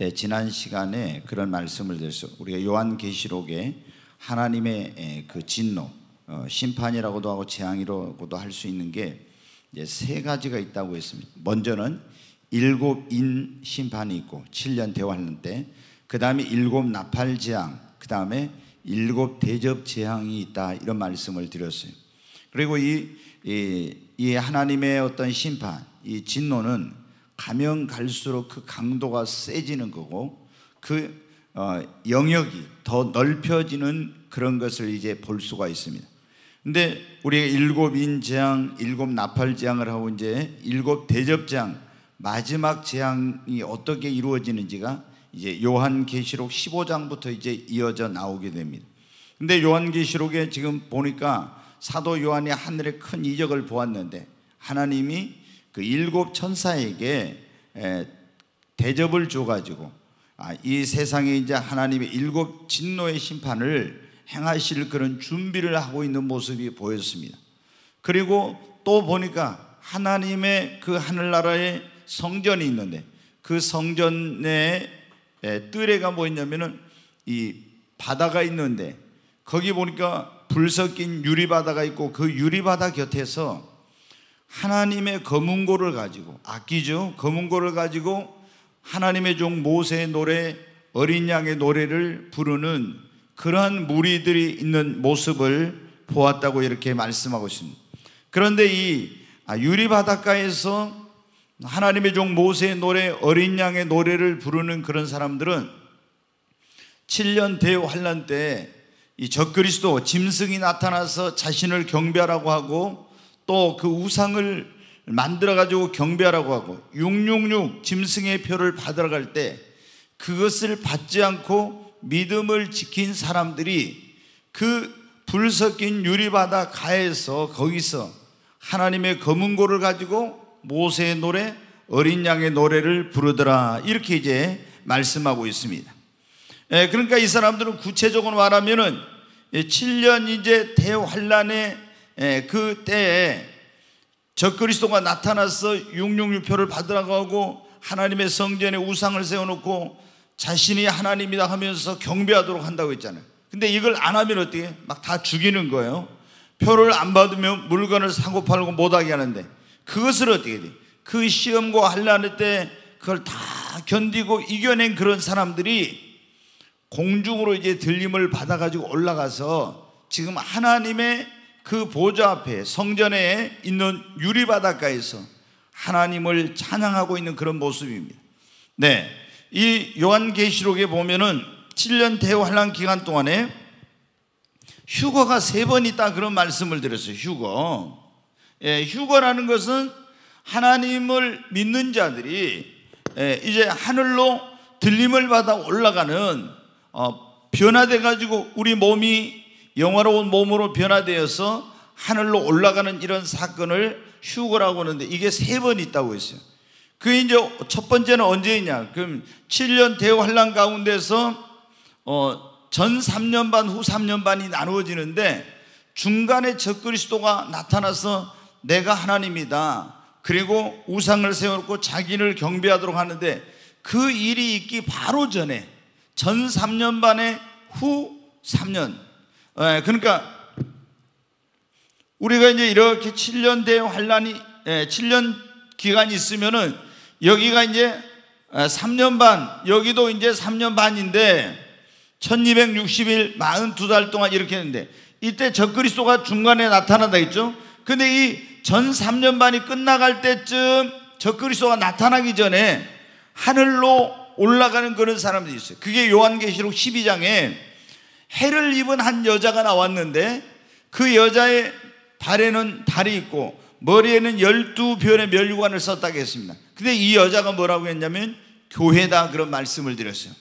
네, 지난 시간에 그런 말씀을 드렸어. 우리가 요한계시록에 하나님의 그 진노, 어, 심판이라고도 하고 재앙이라고도 할 수 있는 게 이제 세 가지가 있다고 했습니다. 먼저는 일곱 인 심판이 있고 7년 대환란 때, 그 다음에 일곱 나팔 재앙, 그 다음에 일곱 대접 재앙이 있다 이런 말씀을 드렸어요. 그리고 이, 이, 이 하나님의 어떤 심판, 이 진노는 가면 갈수록 그 강도가 세지는 거고 그 어, 영역이 더 넓혀지는 그런 것을 이제 볼 수가 있습니다. 근데 우리가 일곱 인재앙, 일곱 나팔재앙을 하고 이제 일곱 대접재앙, 마지막 재앙이 어떻게 이루어지는지가 이제 요한계시록 15장부터 이제 이어져 나오게 됩니다. 근데 요한계시록에 지금 보니까 사도 요한이 하늘에 큰 이적을 보았는데 하나님이 그 일곱 천사에게 대접을 줘가지고 아, 이 세상에 이제 하나님의 일곱 진노의 심판을 행하실 그런 준비를 하고 있는 모습이 보였습니다. 그리고 또 보니까 하나님의 그 하늘나라의 성전이 있는데 그 성전 내에 뜰에가 뭐였냐면은 이 바다가 있는데 거기 보니까 불 섞인 유리바다가 있고 그 유리바다 곁에서 하나님의 검은고를 가지고 악기죠. 검은고를 가지고 하나님의 종 모세의 노래, 어린 양의 노래를 부르는 그러한 무리들이 있는 모습을 보았다고 이렇게 말씀하고 있습니다. 그런데 이 아, 유리 바닷가에서 하나님의 종 모세의 노래, 어린 양의 노래를 부르는 그런 사람들은 7년 대환란 때 이 적그리스도 짐승이 나타나서 자신을 경배하라고 하고 또그 우상을 만들어 가지고 경배하라고 하고 666 짐승의 표를 받으러 갈 때 그것을 받지 않고 믿음을 지킨 사람들이 그 불 섞인 유리바다 가에서 거기서 하나님의 검은 고를 가지고 모세의 노래 어린 양의 노래를 부르더라 이렇게 이제 말씀하고 있습니다. 예, 그러니까 이 사람들은 구체적으로 말하면은 7년 이제 대환란의 예, 그 때에 적그리스도가 나타나서 666표를 받으라고 하고 하나님의 성전에 우상을 세워놓고 자신이 하나님이다 하면서 경배하도록 한다고 했잖아요. 근데 이걸 안 하면 어떻게? 막다 죽이는 거예요. 표를 안 받으면 물건을 사고 팔고 못하게 하는데 그것을 어떻게 돼? 그 시험과 환란의 때 그걸 다 견디고 이겨낸 그런 사람들이 공중으로 이제 들림을 받아가지고 올라가서 지금 하나님의 그 보좌 앞에 성전에 있는 유리 바닷가에서 하나님을 찬양하고 있는 그런 모습입니다. 네. 이 요한계시록에 보면은 7년 대환란 기간 동안에 휴거가 세 번 있다 그런 말씀을 드렸어요. 휴거. 예, 휴거라는 것은 하나님을 믿는 자들이 예, 이제 하늘로 들림을 받아 올라가는 어, 변화돼 가지고 우리 몸이 영화로운 몸으로 변화되어서 하늘로 올라가는 이런 사건을 휴거라고 하는데 이게 세 번 있다고 했어요. 그 이제 첫 번째는 언제이냐? 그럼 7년 대 환란 가운데서 어, 전 3년 반, 후 3년 반이 나누어지는데 중간에 적그리스도가 나타나서 내가 하나님이다. 그리고 우상을 세워놓고 자기를 경배하도록 하는데 그 일이 있기 바로 전에 전 3년 반에 후 3년 예, 그러니까 우리가 이제 이렇게 7년 대 환란이 예, 7년 기간이 있으면은 여기가 이제 3년 아, 반, 여기도 이제 3년 반인데 1260일 42달 동안 이렇게 했는데 이때 적그리스도가 중간에 나타난다 했죠. 근데 이 전 3년 반이 끝나갈 때쯤 적그리스도가 나타나기 전에 하늘로 올라가는 그런 사람들이 있어요. 그게 요한계시록 12장에 해를 입은 한 여자가 나왔는데 그 여자의 발에는 달이 있고 머리에는 열두 별의 멸관을 썼다고 했습니다. 근데 이 여자가 뭐라고 했냐면 교회다 그런 말씀을 드렸어요.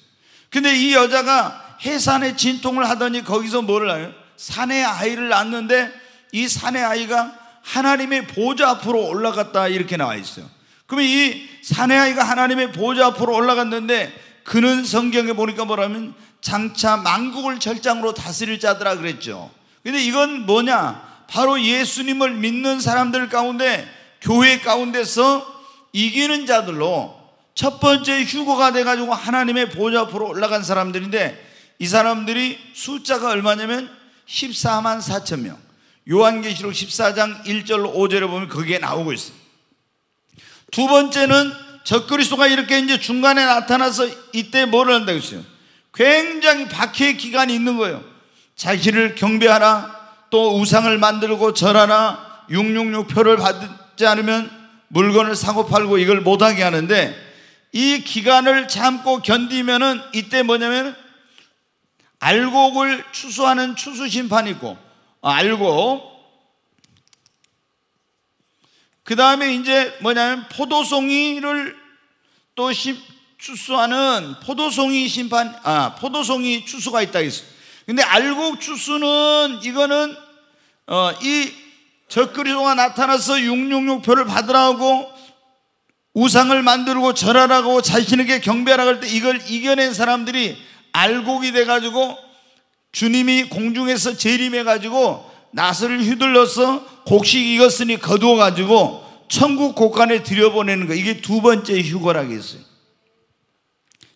근데 이 여자가 해산에 진통을 하더니 거기서 뭐를 아요 산의 아이를 낳는데 이 산의 아이가 하나님의 보좌 앞으로 올라갔다 이렇게 나와 있어요. 그러면 이 산의 아이가 하나님의 보좌 앞으로 올라갔는데 그는 성경에 보니까 뭐라면 장차 만국을 절장으로 다스릴 자더라 그랬죠. 근데 이건 뭐냐? 바로 예수님을 믿는 사람들 가운데 교회 가운데서 이기는 자들로 첫 번째 휴거가 돼 가지고 하나님의 보좌 앞으로 올라간 사람들인데 이 사람들이 숫자가 얼마냐면 14만 4천 명. 요한계시록 14장 1절 5절에 보면 거기 나오고 있어요. 두 번째는 적그리스도가 이렇게 이제 중간에 나타나서 이때 뭐를 한다고 했어요? 굉장히 박해 기간이 있는 거예요. 자기를 경배하라. 또 우상을 만들고 절하라. 666 표를 받지 않으면 물건을 사고 팔고 이걸 못하게 하는데 이 기간을 참고 견디면은 이때 뭐냐면 알곡을 추수하는 추수 심판이 있고 어, 알곡 그 다음에 이제 뭐냐면 포도송이를 또 추수하는 포도송이 심판 아 포도송이 추수가 있다 근데 알곡 추수는 이거는 어, 이적그리스가 나타나서 666표를 받으라고 우상을 만들고 절하라고 자신에게 경배하라할 때 이걸 이겨낸 사람들이 알곡이 돼 가지고 주님이 공중에서 재림해 가지고 나스를 휘둘러서 곡식 익었으니 거두어 가지고 천국 곳간에 들여보내는 거 이게 두 번째 휴거라고 했어요.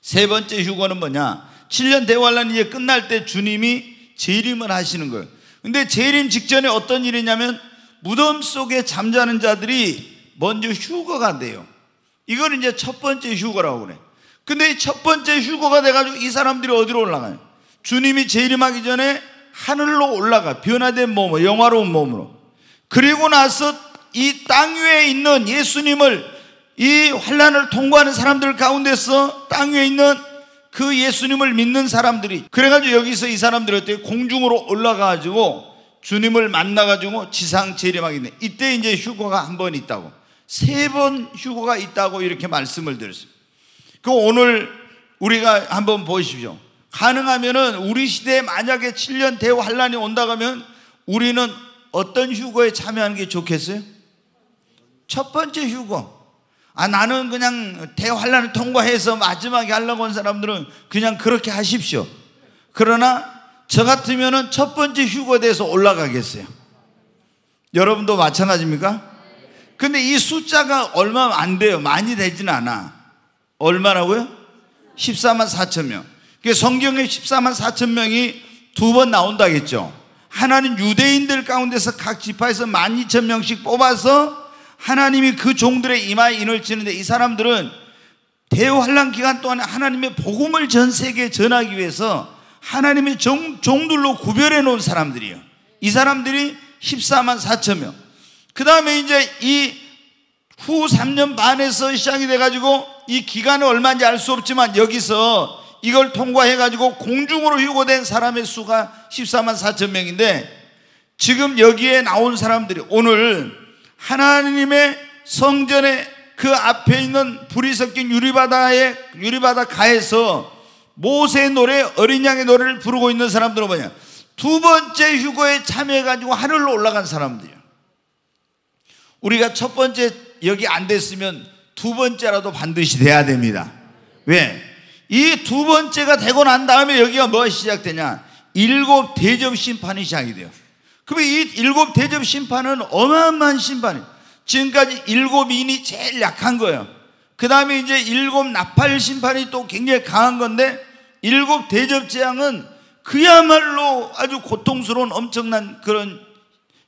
세 번째 휴거는 뭐냐? 7년 대환란 이제 끝날 때 주님이 재림을 하시는 거예요. 근데 재림 직전에 어떤 일이냐면 무덤 속에 잠자는 자들이 먼저 휴거가 돼요. 이걸 이제 첫 번째 휴거라고 그래. 근데 이 첫 번째 휴거가 돼가지고 이 사람들이 어디로 올라가요? 주님이 재림하기 전에 하늘로 올라가. 변화된 몸으로, 영화로운 몸으로. 그리고 나서 이 땅 위에 있는 예수님을 이 환란을 통과하는 사람들 가운데서 땅 위에 있는 그 예수님을 믿는 사람들이 그래가지고 여기서 이 사람들이 어떻게 공중으로 올라가가지고 주님을 만나가지고 지상 재림하겠네 이때 이제 휴거가 한 번 있다고 세 번 휴거가 있다고 이렇게 말씀을 드렸어요 그 오늘 우리가 한번 보십시오 가능하면은 우리 시대에 만약에 7년 대우 환란이 온다 하면 우리는 어떤 휴거에 참여하는 게 좋겠어요? 첫 번째 휴거 아 나는 그냥 대환란을 통과해서 마지막에 하려고 한 사람들은 그냥 그렇게 하십시오. 그러나 저 같으면은 첫 번째 휴거돼서 올라가겠어요. 여러분도 마찬가지입니까? 근데 이 숫자가 얼마 안 돼요. 많이 되진 않아. 얼마라고요? 14만 4천 명. 그 성경에 14만 4천 명이 두 번 나온다겠죠. 하나는 유대인들 가운데서 각 지파에서 12,000명씩 뽑아서 하나님이 그 종들의 이마에 인을 치는데 이 사람들은 대환란 기간 동안 하나님의 복음을 전 세계에 전하기 위해서 하나님의 종, 종들로 구별해 놓은 사람들이에요. 이 사람들이 14만 4천 명. 그 다음에 이제 이 후 3년 반에서 시작이 돼가지고 이 기간은 얼마인지 알 수 없지만 여기서 이걸 통과해가지고 공중으로 휴고된 사람의 수가 14만 4천 명인데 지금 여기에 나온 사람들이 오늘 하나님의 성전에그 앞에 있는 불이 섞인 유리바다에 유리바다 가에서 모세의 노래, 어린 양의 노래를 부르고 있는 사람들은 뭐냐? 두 번째 휴거에 참여해가지고 하늘로 올라간 사람들이요. 에 우리가 첫 번째 여기 안 됐으면 두 번째라도 반드시 돼야 됩니다. 왜? 이 두 번째가 되고 난 다음에 여기가 뭐 시작되냐? 일곱 대접 심판이 시작이 돼요. 그러면 이 일곱 대접 심판은 어마어마한 심판이에요. 지금까지 일곱 인이 제일 약한 거예요. 그 다음에 이제 일곱 나팔 심판이 또 굉장히 강한 건데 일곱 대접 재앙은 그야말로 아주 고통스러운 엄청난 그런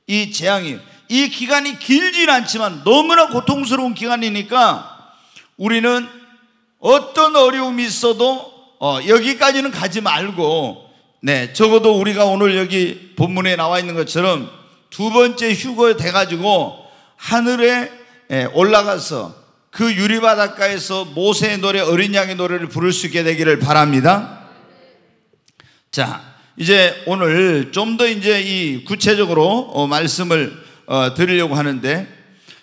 이 재앙이에요. 이 기간이 길진 않지만 너무나 고통스러운 기간이니까 우리는 어떤 어려움이 있어도 어, 여기까지는 가지 말고 네, 적어도 우리가 오늘 여기 본문에 나와 있는 것처럼 두 번째 휴거 돼가지고 하늘에 예, 올라가서 그 유리바닷가에서 모세의 노래, 어린 양의 노래를 부를 수 있게 되기를 바랍니다. 자, 이제 오늘 좀 더 이제 이 구체적으로 어, 말씀을 어, 드리려고 하는데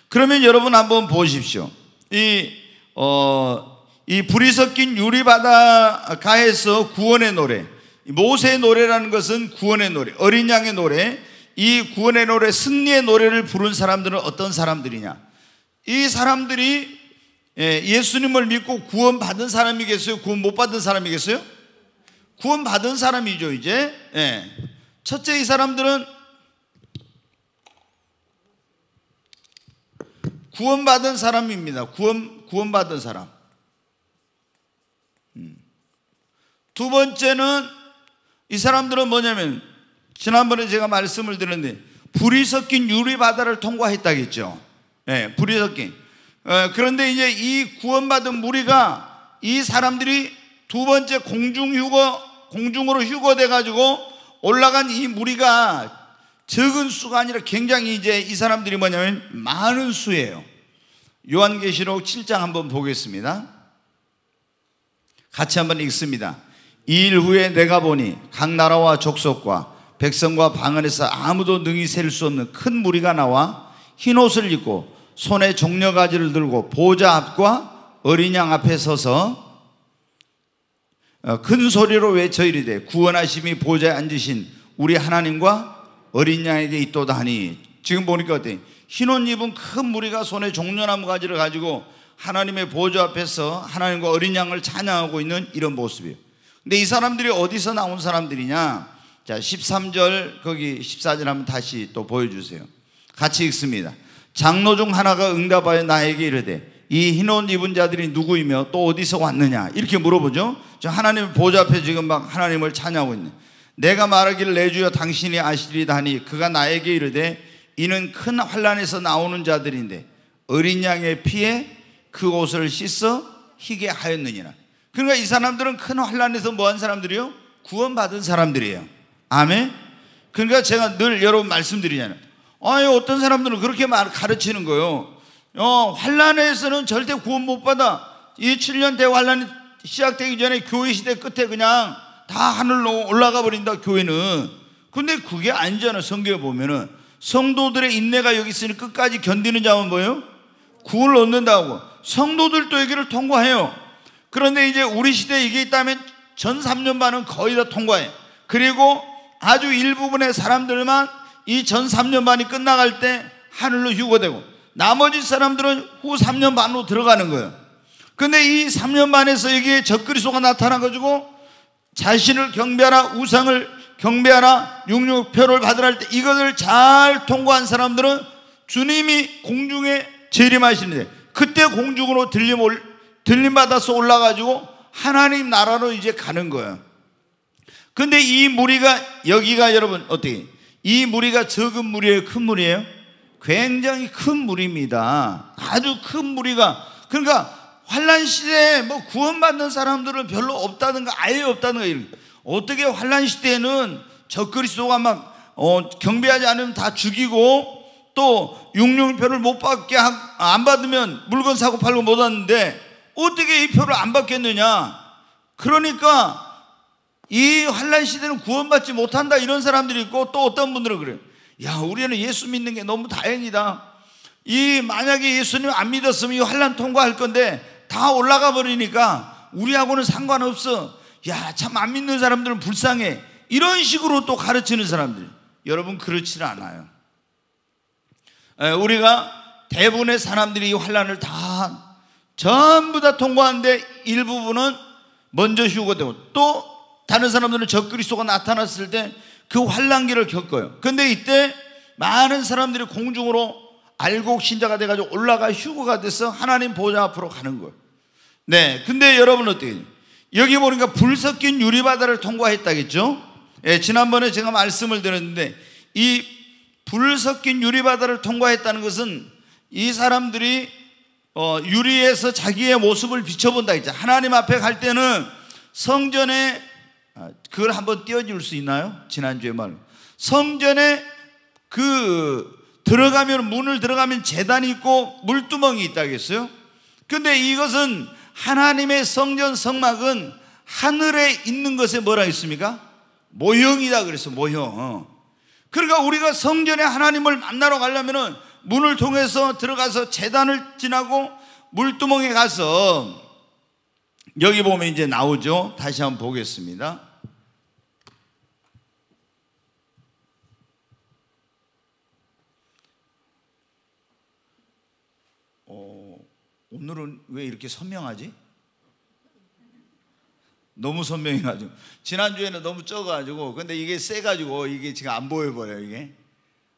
그러면 여러분 한번 보십시오. 이, 어, 이 불이 섞인 유리바닷가에서 구원의 노래. 모세의 노래라는 것은 구원의 노래, 어린 양의 노래, 이 구원의 노래, 승리의 노래를 부른 사람들은 어떤 사람들이냐? 이 사람들이 예, 예수님을 믿고 구원 받은 사람이겠어요? 구원 못 받은 사람이겠어요? 구원 받은 사람이죠, 이제. 예. 첫째 이 사람들은 구원받은 사람입니다. 구원, 구원받은 사람. 음. 두 번째는 이 사람들은 뭐냐면 지난번에 제가 말씀을 드렸는데 불이 섞인 유리 바다를 통과했다겠죠. 예, 네, 불이 섞인. 어, 그런데 이제 이 구원받은 무리가 이 사람들이 두 번째 공중 휴거 공중으로 휴거돼 가지고 올라간 이 무리가 적은 수가 아니라 굉장히 이제 이 사람들이 뭐냐면 많은 수예요. 요한계시록 7장 한번 보겠습니다. 같이 한번 읽습니다. 이일 후에 내가 보니 각 나라와 족속과 백성과 방안에서 아무도 능히 셀 수 없는 큰 무리가 나와 흰 옷을 입고 손에 종려가지를 들고 보좌 앞과 어린 양 앞에 서서 어, 큰 소리로 외쳐 이르되 구원하심이 보좌에 앉으신 우리 하나님과 어린 양에게 있도다 하니 지금 보니까 어때? 흰 옷 입은 큰 무리가 손에 종려나무 가지를 가지고 하나님의 보좌 앞에서 하나님과 어린 양을 찬양하고 있는 이런 모습이에요. 근데 이 사람들이 어디서 나온 사람들이냐? 자, 13절 거기 14절 한번 다시 또 보여주세요. 같이 읽습니다. 장로 중 하나가 응답하여 나에게 이르되 이 흰 옷 입은 자들이 누구이며 또 어디서 왔느냐 이렇게 물어보죠. 저 하나님 보좌 앞에 지금 막 하나님을 찬양하고 있는. 내가 말하기를 내 주여 당신이 아시리다 하니 그가 나에게 이르되 이는 큰 환란에서 나오는 자들인데 어린 양의 피에 그 옷을 씻어 희게 하였느니라. 그러니까 이 사람들은 큰 환란에서 뭐한 사람들이요? 구원받은 사람들이에요. 아멘. 그러니까 제가 늘 여러분 말씀드리잖아요. 아유 어떤 사람들은 그렇게 말 가르치는 거요. 어 환란에서는 절대 구원 못 받아. 이 7년 대환란이 시작되기 전에 교회 시대 끝에 그냥 다 하늘로 올라가 버린다 교회는. 근데 그게 아니잖아 성경에 보면은 성도들의 인내가 여기 있으니 끝까지 견디는 자만 뭐예요? 구원을 얻는다고. 성도들도 얘기를 통과해요. 그런데 이제 우리 시대에 이게 있다면 전 3년 반은 거의 다 통과해. 그리고 아주 일부분의 사람들만 이 전 3년 반이 끝나갈 때 하늘로 휴거되고 나머지 사람들은 후 3년 반으로 들어가는 거예요. 근데 이 3년 반에서 여기에 적그리스도가 나타나가지고 자신을 경배하라 우상을 경배하라 육류표를 받으라 할 때 이것을 잘 통과한 사람들은 주님이 공중에 재림하시는데 그때 공중으로 들림 올 들림 받아서 올라가지고 하나님 나라로 이제 가는 거예요. 근데 이 무리가 여기가 여러분 어떻게 이 무리가 적은 무리예요, 큰 무리예요? 굉장히 큰 무리입니다. 아주 큰 무리가 그러니까 환란 시대에 뭐 구원받는 사람들은 별로 없다든가 아예 없다든가 이런 어떻게 환란 시대에는 적그리스도가 막 어, 경배하지 않으면 다 죽이고 또 육룡표를 못 받게 안 받으면 물건 사고 팔고 못 왔는데 어떻게 이 표를 안 받겠느냐? 그러니까 이 환란 시대는 구원받지 못한다 이런 사람들이 있고 또 어떤 분들은 그래요. 야, 우리는 예수 믿는 게 너무 다행이다. 이 만약에 예수님 안 믿었으면 이 환란 통과할 건데 다 올라가 버리니까 우리하고는 상관없어. 야, 참 안 믿는 사람들은 불쌍해. 이런 식으로 또 가르치는 사람들. 여러분 그렇지는 않아요. 우리가 대부분의 사람들이 이 환란을 다 전부 다 통과하는데 일부분은 먼저 휴고 되고 또 다른 사람들은 적그리스도가 나타났을 때 그 환란기를 겪어요. 근데 이때 많은 사람들이 공중으로 알곡 신자가 돼가지고 올라가 휴고가 돼서 하나님 보좌 앞으로 가는 거예요. 네, 근데 여러분 어떻게 여기 보니까 불 섞인 유리바다를 통과했다겠죠? 예, 지난번에 제가 말씀을 드렸는데 이 불 섞인 유리바다를 통과했다는 것은 이 사람들이 어, 유리에서 자기의 모습을 비춰본다 이제 하나님 앞에 갈 때는 성전에 아, 그걸 한번 띄워줄 수 있나요? 지난주에 말 성전에 그 들어가면 문을 들어가면 재단이 있고 물두멍이 있다겠어요? 근데 이것은 하나님의 성전 성막은 하늘에 있는 것에 뭐라 했습니까? 모형이다 그래서 모형. 어. 그러니까 우리가 성전에 하나님을 만나러 가려면은 문을 통해서 들어가서 재단을 지나고 물두멍에 가서 여기 보면 이제 나오죠. 다시 한번 보겠습니다. 어, 오늘은 왜 이렇게 선명하지? 너무 선명해가지고 지난주에는 너무 적어가지고 근데 이게 세가지고 이게 지금 안 보여버려요 이게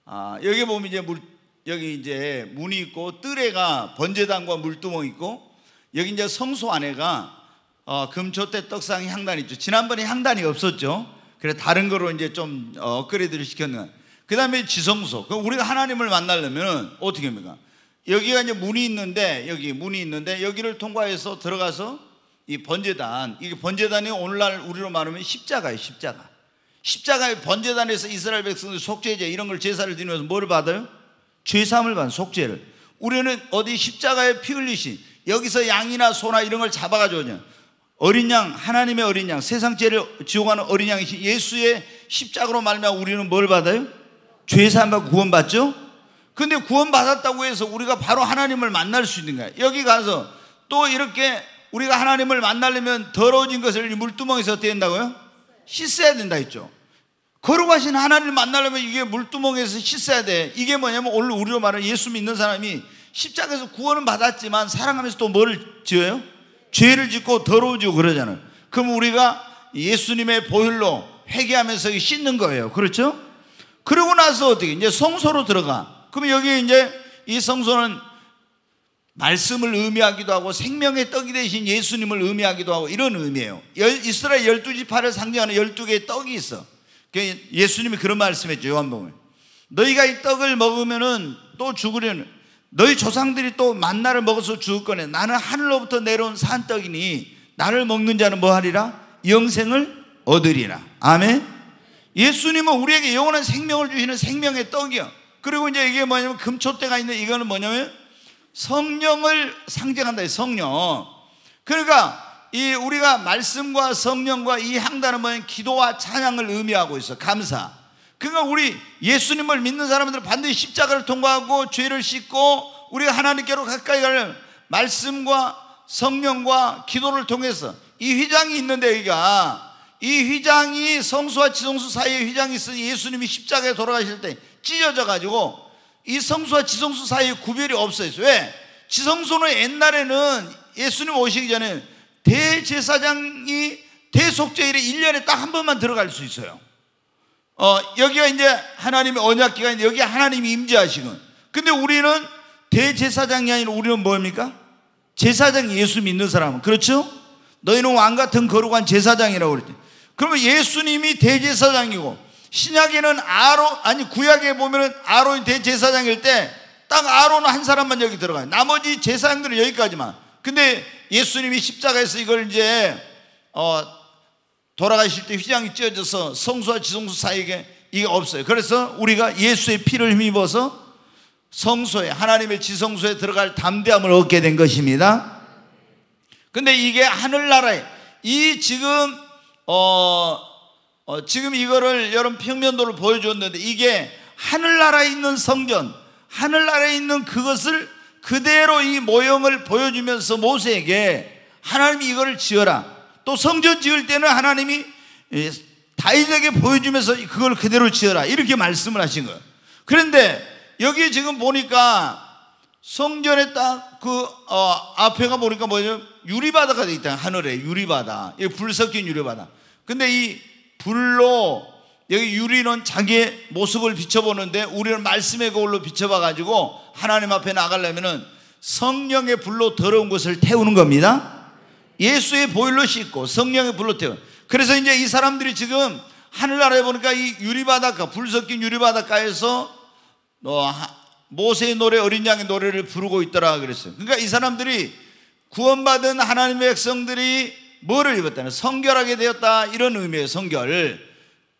아 여기 보면 이제 물 여기 이제 문이 있고 뜰에가 번제단과 물두멍 있고 여기 이제 성소 안에가 어, 금초대 떡상 향단 있죠. 지난번에 향단이 없었죠. 그래 다른 거로 이제 좀 어, 업그레이드를 시켰는. 그 다음에 지성소. 그럼 우리가 하나님을 만나려면 어떻게 합니까? 여기가 이제 문이 있는데 여기 문이 있는데 여기를 통과해서 들어가서 이 번제단 이게 번제단이 오늘날 우리로 말하면 십자가예요 십자가 십자가의 번제단에서 이스라엘 백성들 속죄제 이런 걸 제사를 드리면서 뭐를 받아요? 죄사함을 받은 속죄를 우리는 어디 십자가에 피 흘리신 여기서 양이나 소나 이런 걸 잡아가지고 그 어린 양 하나님의 어린 양 세상 죄를 지옥하는 어린 양이신 예수의 십자가로 말미 우리는 뭘 받아요? 죄사함 받고 구원 받죠? 근데 구원 받았다고 해서 우리가 바로 하나님을 만날 수 있는 거야 여기 가서 또 이렇게 우리가 하나님을 만나려면 더러워진 것을 물두멍에서 떼낸다고요? 씻어야 된다 했죠 거룩하신 하나님을 만나려면 이게 물두멍에서 씻어야 돼. 이게 뭐냐면 오늘 우리로 말하는 예수 믿는 사람이 십자가에서 구원은 받았지만 사랑하면서 또 뭘 지어요? 죄를 짓고 더러워지고 그러잖아요. 그럼 우리가 예수님의 보혈로 회개하면서 씻는 거예요. 그렇죠? 그러고 나서 어떻게 이제 성소로 들어가. 그럼 여기 이제 이 성소는 말씀을 의미하기도 하고 생명의 떡이 되신 예수님을 의미하기도 하고 이런 의미예요. 이스라엘 열두 지파를 상징하는 열두 개의 떡이 있어. 그 예수님이 그런 말씀했죠 요한복음 너희가 이 떡을 먹으면은 또 죽으려는 너희 조상들이 또 만나를 먹어서 죽을 거네 나는 하늘로부터 내려온 산떡이니 나를 먹는 자는 뭐하리라 영생을 얻으리라 아멘 예수님은 우리에게 영원한 생명을 주시는 생명의 떡이요 그리고 이제 이게 뭐냐면 금초대가 있는 이거는 뭐냐면 성령을 상징한다 성령 그러니까 이 우리가 말씀과 성령과 이 향단은 뭐냐 기도와 찬양을 의미하고 있어 감사 그러니까 우리 예수님을 믿는 사람들은 반드시 십자가를 통과하고 죄를 씻고 우리가 하나님께로 가까이 가려면 말씀과 성령과 기도를 통해서 이 휘장이 있는데 여기가 이 휘장이 성수와 지성수 사이에 휘장이 있어 예수님이 십자가에 돌아가실 때 찢어져 가지고 이 성수와 지성수 사이에 구별이 없어 있어요 왜? 지성수는 옛날에는 예수님 오시기 전에 대제사장이 대속제일에 1년에 딱 한 번만 들어갈 수 있어요. 어, 여기가 이제 하나님의 언약 기간, 여기 하나님이 임재하시는. 근데 우리는 대제사장이 아니라 우리는 뭡니까? 제사장 예수 믿는 사람 그렇죠? 너희는 왕 같은 거룩한 제사장이라고 그랬지. 그러면 예수님이 대제사장이고, 신약에는 아로, 아니, 구약에 보면은 아론이 대제사장일 때, 딱 아론은 한 사람만 여기 들어가요. 나머지 제사장들은 여기까지만. 근데 예수님이 십자가에서 이걸 이제 어 돌아가실 때 휘장이 찢어져서 성소와지성소 사이에 이게 없어요. 그래서 우리가 예수의 피를 힘입어서 성소에 하나님의 지성소에 들어갈 담대함을 얻게 된 것입니다. 근데 이게 하늘나라에 이 지금 어, 어 지금 이거를 여러분 평면도를 보여줬는데 이게 하늘나라에 있는 성전, 하늘나라에 있는 그것을 그대로 이 모형을 보여주면서 모세에게 하나님이 이거를 지어라. 또 성전 지을 때는 하나님이 예, 다윗에게 보여주면서 그걸 그대로 지어라. 이렇게 말씀을 하신 거예요. 그런데 여기 지금 보니까 성전에 딱그 어, 앞에가 보니까 뭐냐면 유리바다가 되어 있다. 하늘에 유리바다. 불 섞인 유리바다. 근데 이 불로 여기 유리는 자기의 모습을 비춰보는데 우리는 말씀의 거울로 비춰봐가지고 하나님 앞에 나가려면은 성령의 불로 더러운 것을 태우는 겁니다. 예수의 보일로 씻고 성령의 불로 태우. 그래서 이제 이 사람들이 지금 하늘나라에 보니까 이 유리바닷가, 불 섞인 유리바닷가에서 어, 모세의 노래, 어린 양의 노래를 부르고 있더라 그랬어요. 그러니까 이 사람들이 구원받은 하나님의 백성들이 뭐를 입었다는 성결하게 되었다 이런 의미의 성결.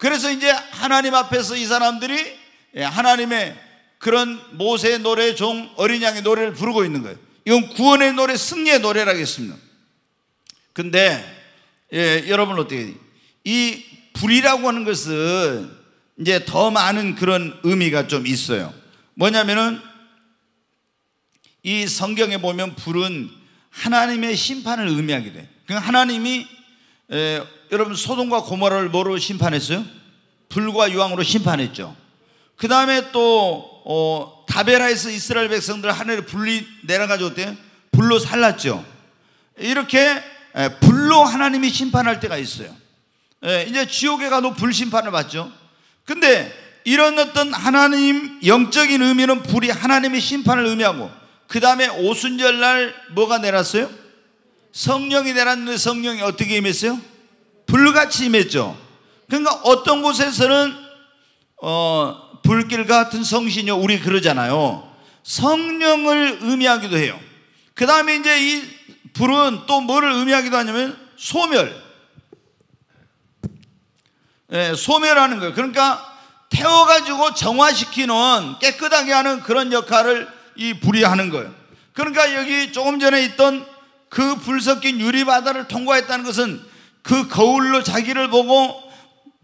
그래서 이제 하나님 앞에서 이 사람들이 예, 하나님의 그런 모세의 노래, 종, 어린 양의 노래를 부르고 있는 거예요. 이건 구원의 노래, 승리의 노래라겠습니다. 근데, 예, 여러분 어떻게, 이 불이라고 하는 것은 이제 더 많은 그런 의미가 좀 있어요. 뭐냐면은 이 성경에 보면 불은 하나님의 심판을 의미하게 돼. 그 하나님이 에, 예, 여러분 소돔과 고모라를 뭐로 심판했어요? 불과 유황으로 심판했죠. 그 다음에 또 어, 다베라에서 이스라엘 백성들 하늘에 불이 내려가지고 어때요? 불로 살랐죠. 이렇게 에, 예, 불로 하나님이 심판할 때가 있어요. 에, 예, 이제 지옥에 가도 불 심판을 받죠. 근데 이런 어떤 하나님 영적인 의미는 불이 하나님의 심판을 의미하고 그 다음에 오순절날 뭐가 내렸어요? 성령이 되라는데 성령이 어떻게 임했어요? 불같이 임했죠. 그러니까 어떤 곳에서는 어, 불길 같은 성신요 우리 그러잖아요. 성령을 의미하기도 해요. 그 다음에 이제 이 불은 또 뭐를 의미하기도 하냐면 소멸. 예, 소멸하는 거예요. 그러니까 태워가지고 정화시키는 깨끗하게 하는 그런 역할을 이 불이 하는 거예요. 그러니까 여기 조금 전에 있던 그불 섞인 유리바다를 통과했다는 것은 그 거울로 자기를 보고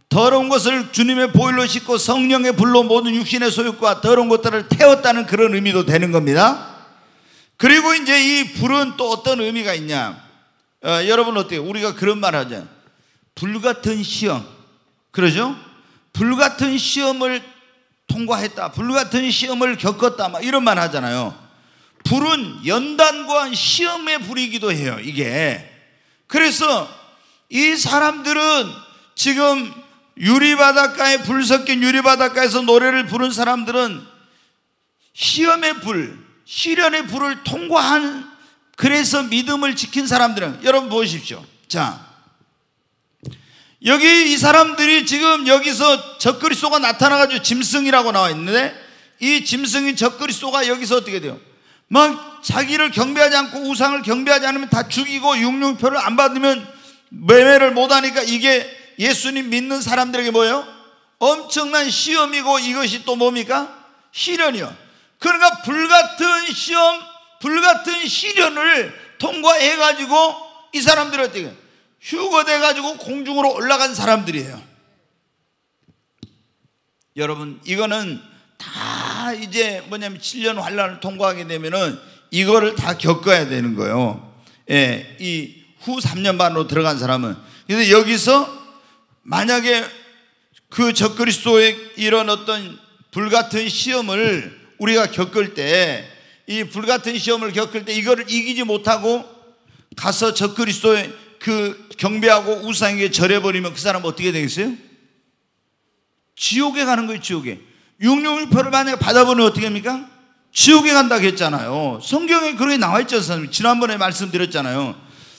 더러운 것을 주님의 보일로 씻고 성령의 불로 모든 육신의 소유과 더러운 것들을 태웠다는 그런 의미도 되는 겁니다. 그리고 이제 이 불은 또 어떤 의미가 있냐? 어, 여러분 어때요? 우리가 그런 말하잖불 같은 시험. 그러죠? 불 같은 시험을 통과했다. 불 같은 시험을 겪었다. 막 이런 말 하잖아요. 불은 연단과 시험의 불이기도 해요. 이게. 그래서 이 사람들은 지금 유리바닷가에 불 섞인 유리바닷가에서 노래를 부른 사람들은 시험의 불, 시련의 불을 통과한 그래서 믿음을 지킨 사람들은 여러분 보십시오. 자. 여기 이 사람들이 지금 여기서 적그리스가 나타나 가지고 짐승이라고 나와 있는데 이 짐승인 적그리스가 여기서 어떻게 돼요? 막 뭐 자기를 경배하지 않고 우상을 경배하지 않으면 다 죽이고 육룡표를 안 받으면 매매를 못하니까 이게 예수님 믿는 사람들에게 뭐예요? 엄청난 시험이고 이것이 또 뭡니까? 시련이요. 그러니까 불같은 시험, 불같은 시련을 통과해가지고 이 사람들이 어 휴거돼가지고 공중으로 올라간 사람들이에요. 여러분, 이거는 다 이제 뭐냐면 7년 환란을 통과하게 되면은 이거를 다 겪어야 되는 거예요. 예, 이 후 3년 반으로 들어간 사람은. 근데 여기서 만약에 그 적그리스도의 이런 어떤 불같은 시험을 우리가 겪을 때 이 불같은 시험을 겪을 때 이거를 이기지 못하고 가서 적그리스도의 그 경배하고 우상에게 절해버리면 그 사람 어떻게 되겠어요? 지옥에 가는 거예요, 지옥에. 육룡표를 만약에 받아보면 어떻게 합니까? 지옥에 간다고 했잖아요. 성경에 그렇게 나와 있지 않습니까? 지난번에 말씀드렸잖아요.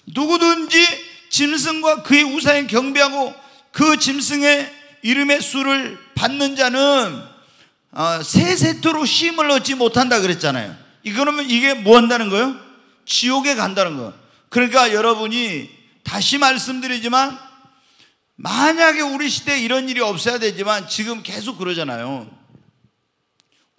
누구든지 짐승과 그의 우사에 경배하고 그 짐승의 이름의 수를 받는 자는 세세토로 아, 쉼을 얻지 못한다 그랬잖아요. 이거는 이게 뭐 한다는 거예요? 지옥에 간다는 거. 그러니까 여러분이 다시 말씀드리지만 만약에 우리 시대에 이런 일이 없어야 되지만 지금 계속 그러잖아요.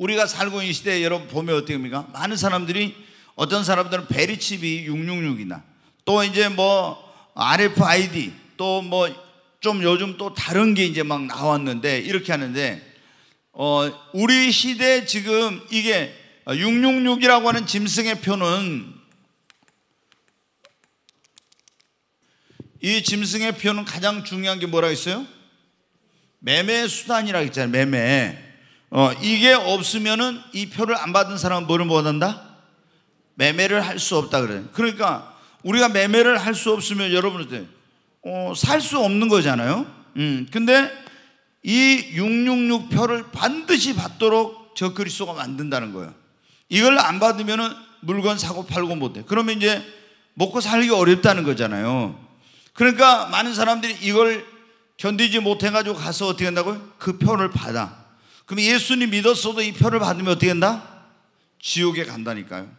우리가 살고 있는 시대에 여러분 보면 어떻게 합니까? 많은 사람들이 어떤 사람들은 베리칩이 666이나 또 이제 뭐 RFID 또 뭐 좀 요즘 또 다른 게 이제 막 나왔는데 이렇게 하는데 어 우리 시대 지금 이게 666이라고 하는 짐승의 표는 이 짐승의 표는 가장 중요한 게 뭐라 했어요? 매매 수단이라고 했잖아요. 매매. 어, 이게 없으면은 이 표를 안 받은 사람은 뭐를 못한다? 매매를 할 수 없다 그래. 그러니까 우리가 매매를 할 수 없으면 여러분들 어, 살 수 없는 거잖아요. 음, 근데 이 666 표를 반드시 받도록 저 그리스도가 만든다는 거예요. 이걸 안 받으면은 물건 사고 팔고 못해. 그러면 이제 먹고 살기 어렵다는 거잖아요. 그러니까 많은 사람들이 이걸 견디지 못해가지고 가서 어떻게 한다고요? 그 표를 받아. 그럼 예수님 믿었어도 이 표를 받으면 어떻게 된다? 지옥에 간다니까요.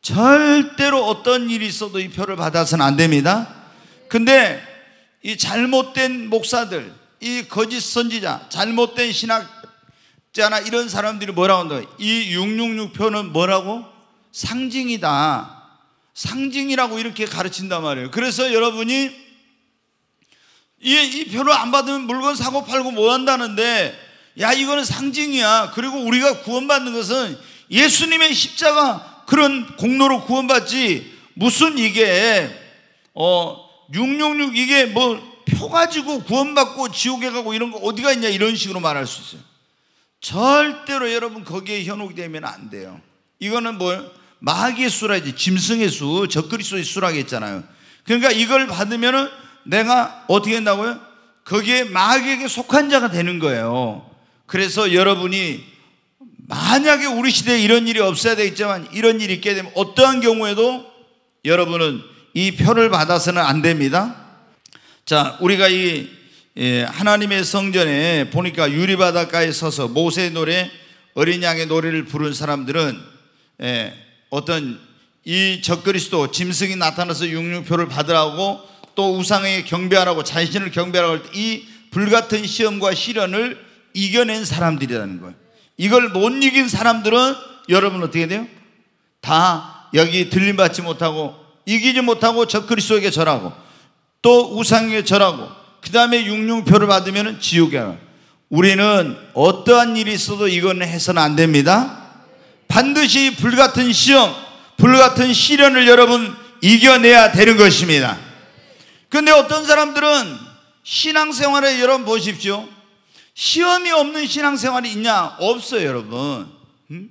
절대로 어떤 일이 있어도 이 표를 받아서는 안 됩니다. 근데 이 잘못된 목사들, 이 거짓 선지자, 잘못된 신학자나 이런 사람들이 뭐라고 한다? 이 666 표는 뭐라고? 상징이다. 상징이라고 이렇게 가르친단 말이에요. 그래서 여러분이 이, 이 표를 안 받으면 물건 사고 팔고 뭐 한다는데 야, 이거는 상징이야. 그리고 우리가 구원받는 것은 예수님의 십자가 그런 공로로 구원받지 무슨 이게 어666 이게 뭐 표 가지고 구원받고 지옥에 가고 이런 거 어디가 있냐 이런 식으로 말할 수 있어요. 절대로 여러분 거기에 현혹되면 이안 돼요. 이거는 뭐 마귀의 수라지 짐승의 수, 적그리스도의 수라고 했잖아요. 그러니까 이걸 받으면은 내가 어떻게 된다고요? 거기에 마귀에게 속한 자가 되는 거예요. 그래서 여러분이 만약에 우리 시대에 이런 일이 없어야 되겠지만 이런 일이 있게 되면 어떠한 경우에도 여러분은 이 표를 받아서는 안 됩니다. 자, 우리가 이 예, 하나님의 성전에 보니까 유리바닷가에 서서 모세의 노래, 어린 양의 노래를 부른 사람들은 예, 어떤 이 적그리스도 짐승이 나타나서 육육표를 받으라고 또 우상에게 경배하라고 자신을 경배하라고 할 때 이 불같은 시험과 시련을 이겨낸 사람들이라는 거예요. 이걸 못 이긴 사람들은 여러분 어떻게 돼요? 다 여기 들림받지 못하고 이기지 못하고 저 그리스도에게 절하고 또 우상에게 절하고 그 다음에 육룡표를 받으면 지옥에 우리는 어떠한 일이 있어도 이건 해서는 안 됩니다. 반드시 불같은 시험, 불같은 시련을 여러분 이겨내야 되는 것입니다. 근데 어떤 사람들은 신앙생활에 여러분 보십시오. 시험이 없는 신앙생활이 있냐? 없어요, 여러분. 음?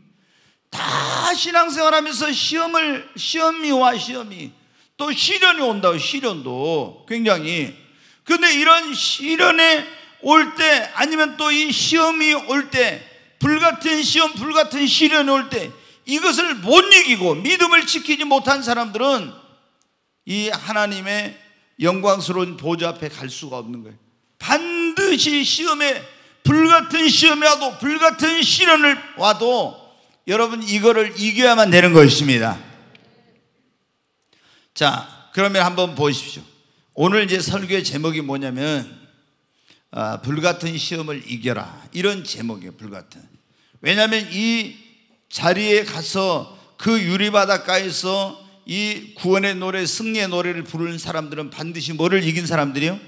다 신앙생활 하면서 시험을, 시험이 와, 시험이. 또 시련이 온다고, 시련도. 굉장히. 근데 이런 시련에 올 때, 아니면 또 이 시험이 올 때, 불같은 시험, 불같은 시련이 올 때, 이것을 못 이기고 믿음을 지키지 못한 사람들은 이 하나님의 영광스러운 보좌 앞에 갈 수가 없는 거예요. 반드시 시험에 불같은 시험이 와도 불같은 시련을 와도 여러분 이거를 이겨야만 되는 것입니다. 자, 그러면 한번 보십시오. 오늘 이제 설교의 제목이 뭐냐면 아, 불같은 시험을 이겨라 이런 제목이에요. 불같은. 왜냐하면 이 자리에 가서 그 유리 바닷가에서 이 구원의 노래, 승리의 노래를 부르는 사람들은 반드시 뭐를 이긴 사람들이요?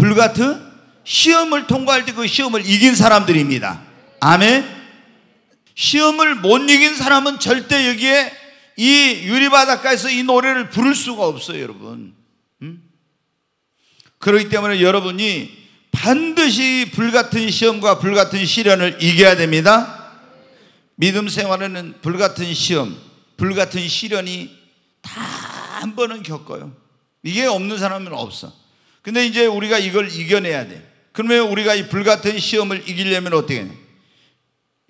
불같은 시험을 통과할 때 그 시험을 이긴 사람들입니다. 아멘. 시험을 못 이긴 사람은 절대 여기에 이 유리바닷가에서 이 노래를 부를 수가 없어요, 여러분. 음? 그렇기 때문에 여러분이 반드시 불같은 시험과 불같은 시련을 이겨야 됩니다. 믿음 생활에는 불같은 시험, 불같은 시련이 다 한 번은 겪어요. 이게 없는 사람은 없어. 근데 이제 우리가 이걸 이겨내야 돼. 그러면 우리가 이 불같은 시험을 이기려면 어떻게 해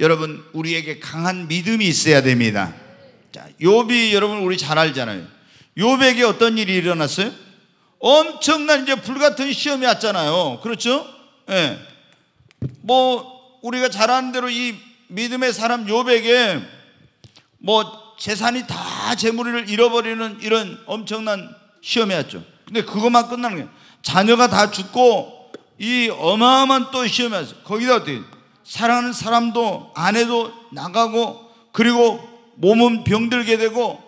여러분 우리에게 강한 믿음이 있어야 됩니다. 자, 욥이 여러분 우리 잘 알잖아요. 욥에게 어떤 일이 일어났어요? 엄청난 이제 불같은 시험이 왔잖아요. 그렇죠? 예. 네. 뭐 우리가 잘 아는 대로 이 믿음의 사람 욥에게 뭐 재산이 다 재물을 잃어버리는 이런 엄청난 시험이 왔죠. 근데 그것만 끝나는 거예요. 자녀가 다 죽고 이 어마어마한 또 시험에서 거기다 어떻게 사랑하는 사람도 아내도 나가고 그리고 몸은 병들게 되고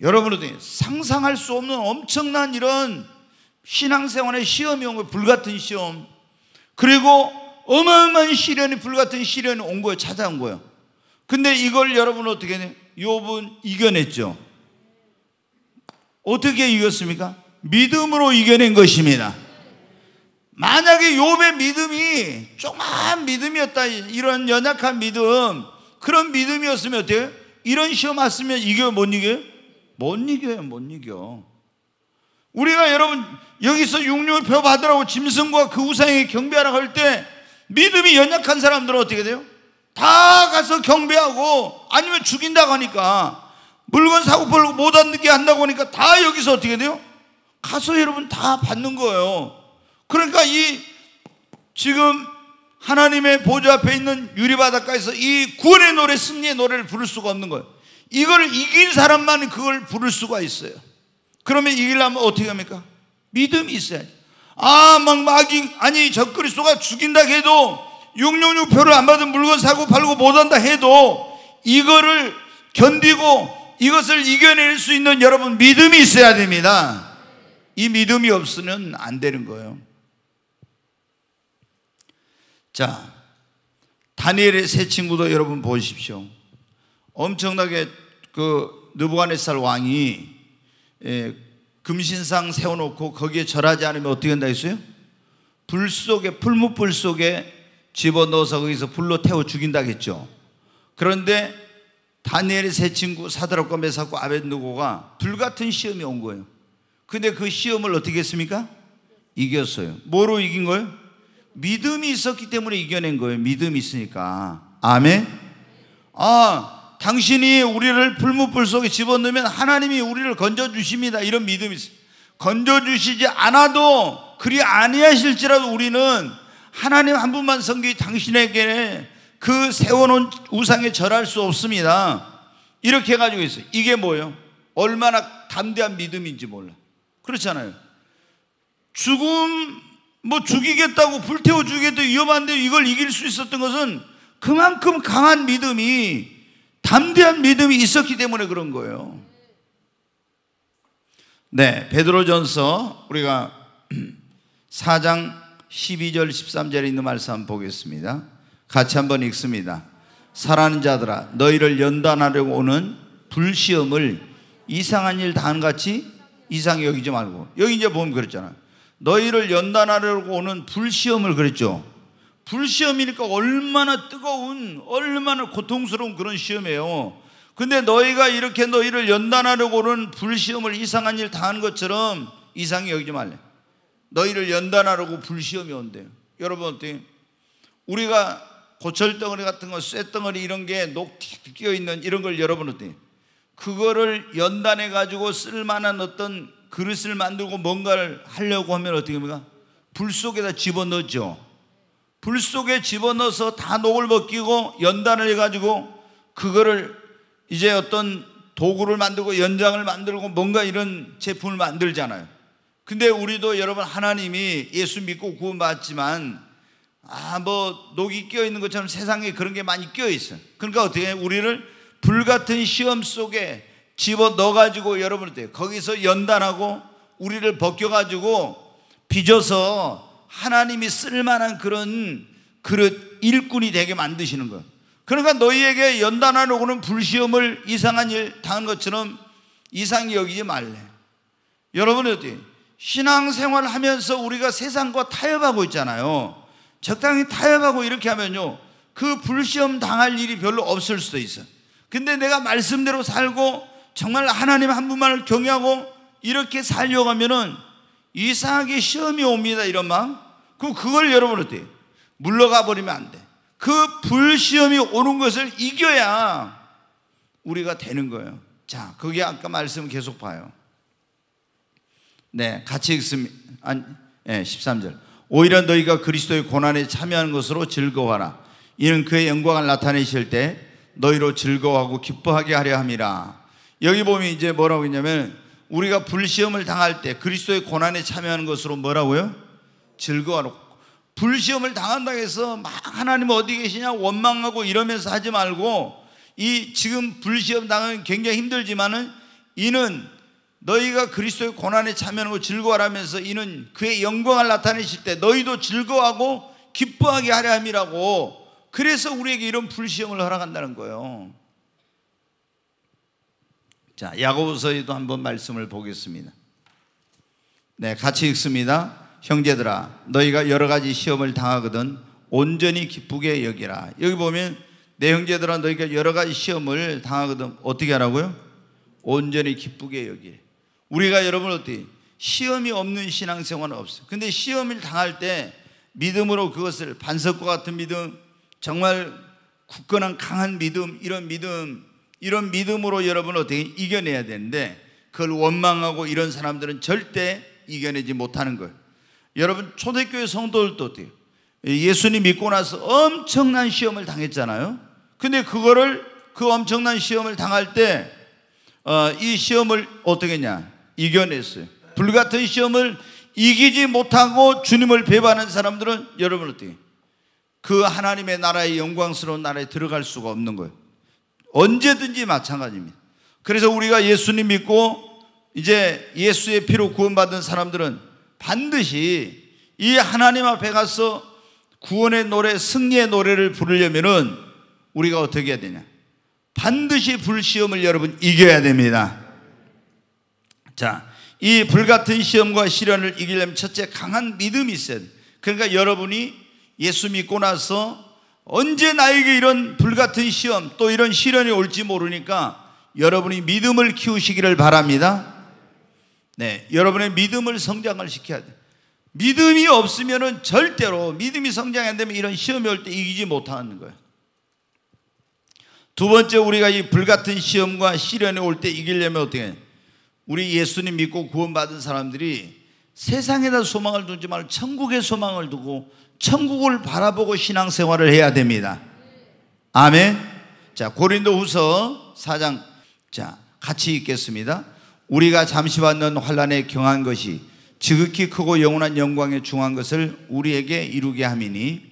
여러분들 상상할 수 없는 엄청난 이런 신앙생활의 시험이 온 거예요. 불같은 시험. 그리고 어마어마한 시련이 불같은 시련이 온 거예요. 찾아온 거예요. 근데 이걸 여러분 어떻게 해? 요은 이겨냈죠. 어떻게 이겼습니까? 믿음으로 이겨낸 것입니다. 만약에 욥의 믿음이 조그만 믿음이었다 이런 연약한 믿음 그런 믿음이었으면 어때요? 이런 시험 왔으면 이겨 못 이겨요? 못 이겨요 못 이겨 우리가 여러분 여기서 육류표 받으라고 짐승과 그 우상에게 경배하라 할때 믿음이 연약한 사람들은 어떻게 돼요? 다 가서 경배하고 아니면 죽인다고 하니까 물건 사고 팔고 못 얻게 한다고 하니까 다 여기서 어떻게 돼요? 가서 여러분 다 받는 거예요. 그러니까 이 지금 하나님의 보좌 앞에 있는 유리바닷가에서 이 구원의 노래, 승리의 노래를 부를 수가 없는 거예요. 이걸 이긴 사람만 그걸 부를 수가 있어요. 그러면 이기려면 어떻게 합니까? 믿음이 있어야지. 아, 막, 막이, 아니, 적그리스도가 죽인다 해도 666표를 안 받은 물건 사고 팔고 못한다 해도 이거를 견디고 이것을 이겨낼 수 있는 여러분 믿음이 있어야 됩니다. 이 믿음이 없으면 안 되는 거예요. 자, 다니엘의 세 친구도 여러분 보십시오. 엄청나게 그 느부갓네살 왕이 예, 금신상 세워놓고 거기에 절하지 않으면 어떻게 된다 했어요? 불 속에 풀무불 속에 집어넣어서 거기서 불로 태워 죽인다했죠 그런데 다니엘의 세 친구 사드락과 메사고 아벳누고가 불같은 시험이 온 거예요. 근데 그 시험을 어떻게 했습니까? 이겼어요. 뭐로 이긴 거예요? 믿음이 있었기 때문에 이겨낸 거예요. 믿음이 있으니까. 아멘? 아, 당신이 우리를 불무불 속에 집어넣으면 하나님이 우리를 건져주십니다. 이런 믿음이 있어요. 건져주시지 않아도 그리 아니하실지라도 우리는 하나님 한 분만 섬기 당신에게 그 세워놓은 우상에 절할 수 없습니다. 이렇게 해가지고 있어요. 이게 뭐예요? 얼마나 담대한 믿음인지 몰라. 그렇잖아요. 죽음, 뭐 죽이겠다고 불태워 죽이겠다 고 위험한데 이걸 이길 수 있었던 것은 그만큼 강한 믿음이, 담대한 믿음이 있었기 때문에 그런 거예요. 네, 베드로전서 우리가 4장 12절 13절에 있는 말씀 한번 보겠습니다. 같이 한번 읽습니다. 사랑하는 자들아 너희를 연단하려고 오는 불시험을 이상한 일다한같이 이상히 여기지 말고 여기 이제 보면 그랬잖아. 너희를 연단하려고 오는 불시험을 그랬죠. 불시험이니까 얼마나 뜨거운, 얼마나 고통스러운 그런 시험이에요. 근데 너희가 이렇게 너희를 연단하려고 오는 불시험을 이상한 일 당한 것처럼 이상히 여기지 말래. 너희를 연단하려고 불시험이 온대요. 여러분 어떻게 우리가 고철덩어리 같은 거, 쇳덩어리 이런 게녹끼어 있는 이런 걸 여러분 어떻게 그거를 연단해 가지고 쓸만한 어떤 그릇을 만들고 뭔가를 하려고 하면 어떻게 합니까? 불 속에다 집어넣죠. 불 속에 집어넣어서 다 녹을 벗기고 연단을 해가지고 그거를 이제 어떤 도구를 만들고 연장을 만들고 뭔가 이런 제품을 만들잖아요. 근데 우리도 여러분 하나님이 예수 믿고 구원받지만 아, 뭐, 녹이 끼어 있는 것처럼 세상에 그런 게 많이 끼어 있어. 그러니까 어떻게 우리를 불같은 시험 속에 집어 넣어가지고 여러분들 거기서 연단하고 우리를 벗겨가지고 빚어서 하나님이 쓸만한 그런 그릇 일꾼이 되게 만드시는 것. 그러니까 너희에게 연단하려고는 불시험을 이상한 일 당한 것처럼 이상히 여기지 말래. 여러분 어 신앙생활 하면서 우리가 세상과 타협하고 있잖아요. 적당히 타협하고 이렇게 하면요. 그 불시험 당할 일이 별로 없을 수도 있어요. 근데 내가 말씀대로 살고 정말 하나님 한 분만을 경외하고 이렇게 살려고 하면은 이상하게 시험이 옵니다 이런 마음. 그 그걸 여러분 어때요? 물러가 버리면 안 돼. 그 불시험이 오는 것을 이겨야 우리가 되는 거예요. 자, 그게 아까 말씀 계속 봐요. 네, 같이 읽습니다. 네, 13절. 예, 오히려 너희가 그리스도의 고난에 참여하는 것으로 즐거워하라. 이는 그의 영광을 나타내실 때 너희로 즐거워하고 기뻐하게 하려 함이라. 여기 보면 이제 뭐라고 했냐면 우리가 불시험을 당할 때 그리스도의 고난에 참여하는 것으로 뭐라고요? 즐거워하고 불시험을 당한다 해서 막 하나님 어디 계시냐 원망하고 이러면서 하지 말고 이 지금 불시험 당은 굉장히 힘들지만은 이는 너희가 그리스도의 고난에 참여하는 즐거워하면서 이는 그의 영광을 나타내실 때 너희도 즐거워하고 기뻐하게 하려 함이라고 그래서 우리에게 이런 불시험을 허락한다는 거예요. 자, 야고보서에도 한번 말씀을 보겠습니다. 네, 같이 읽습니다. 형제들아, 너희가 여러 가지 시험을 당하거든 온전히 기쁘게 여기라. 여기 보면 내 형제들아, 너희가 여러 가지 시험을 당하거든 어떻게 하라고요? 온전히 기쁘게 여기. 우리가 여러분 어떻게 시험이 없는 신앙생활은 없어요. 근데 시험을 당할 때 믿음으로 그것을 반석과 같은 믿음, 정말 굳건한 강한 믿음, 이런 믿음, 이런 믿음으로 여러분 어떻게 이겨내야 되는데 그걸 원망하고 이런 사람들은 절대 이겨내지 못하는 거예요. 여러분 초대교회 성도들도 어때요? 예수님 믿고 나서 엄청난 시험을 당했잖아요. 근데 그거를 그 엄청난 시험을 당할 때이 어, 시험을 어떻게 했냐? 이겨냈어요. 불같은 시험을 이기지 못하고 주님을 배반한 사람들은 여러분 어떻게? 그 하나님의 나라의 영광스러운 나라에 들어갈 수가 없는 거예요. 언제든지 마찬가지입니다. 그래서 우리가 예수님 믿고 이제 예수의 피로 구원받은 사람들은 반드시 이 하나님 앞에 가서 구원의 노래, 승리의 노래를 부르려면은 우리가 어떻게 해야 되냐? 반드시 불시험을 여러분 이겨야 됩니다. 자, 이 불같은 시험과 시련을 이기려면 첫째 강한 믿음이 있어야 돼. 그러니까 여러분이 예수 믿고 나서 언제 나에게 이런 불같은 시험 또 이런 시련이 올지 모르니까 여러분이 믿음을 키우시기를 바랍니다. 네, 여러분의 믿음을 성장을 시켜야 돼. 믿음이 없으면은 절대로 믿음이 성장이 안 되면 이런 시험이 올 때 이기지 못하는 거예요. 두 번째 우리가 이 불같은 시험과 시련이 올 때 이기려면 어떻게 해? 우리 예수님 믿고 구원받은 사람들이 세상에다 소망을 두지 말고 천국에 소망을 두고 천국을 바라보고 신앙생활을 해야 됩니다. 아멘. 자, 고린도후서 4장 자, 같이 읽겠습니다. 우리가 잠시 받는 환란에 경한 것이 지극히 크고 영원한 영광에 중한 것을 우리에게 이루게 함이니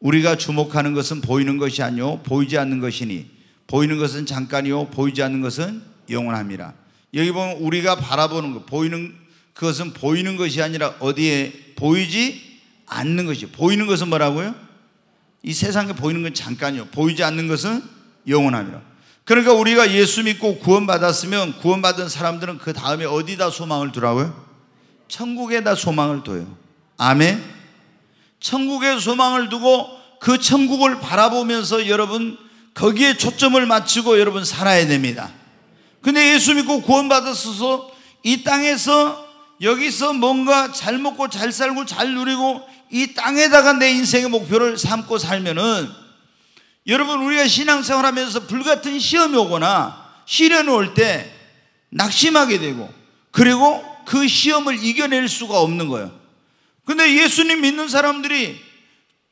우리가 주목하는 것은 보이는 것이 아니요 보이지 않는 것이니 보이는 것은 잠깐이요 보이지 않는 것은 영원함이라. 여기 보면 우리가 바라보는 것 보이는 그것은 보이는 것이 아니라 어디에 보이지 않는 것이 보이는 것은 뭐라고요? 이 세상에 보이는 건 잠깐이요. 보이지 않는 것은 영원함이라. 그러니까 우리가 예수 믿고 구원받았으면 구원받은 사람들은 그 다음에 어디다 소망을 두라고요? 천국에다 소망을 둬요. 아멘. 천국에 소망을 두고 그 천국을 바라보면서 여러분 거기에 초점을 맞추고 여러분 살아야 됩니다. 근데 예수 믿고 구원받았어서 이 땅에서 여기서 뭔가 잘 먹고 잘 살고 잘 누리고 이 땅에다가 내 인생의 목표를 삼고 살면은 여러분 우리가 신앙생활 하면서 불같은 시험이 오거나 시련이 올 때 낙심하게 되고 그리고 그 시험을 이겨낼 수가 없는 거예요. 근데 예수님 믿는 사람들이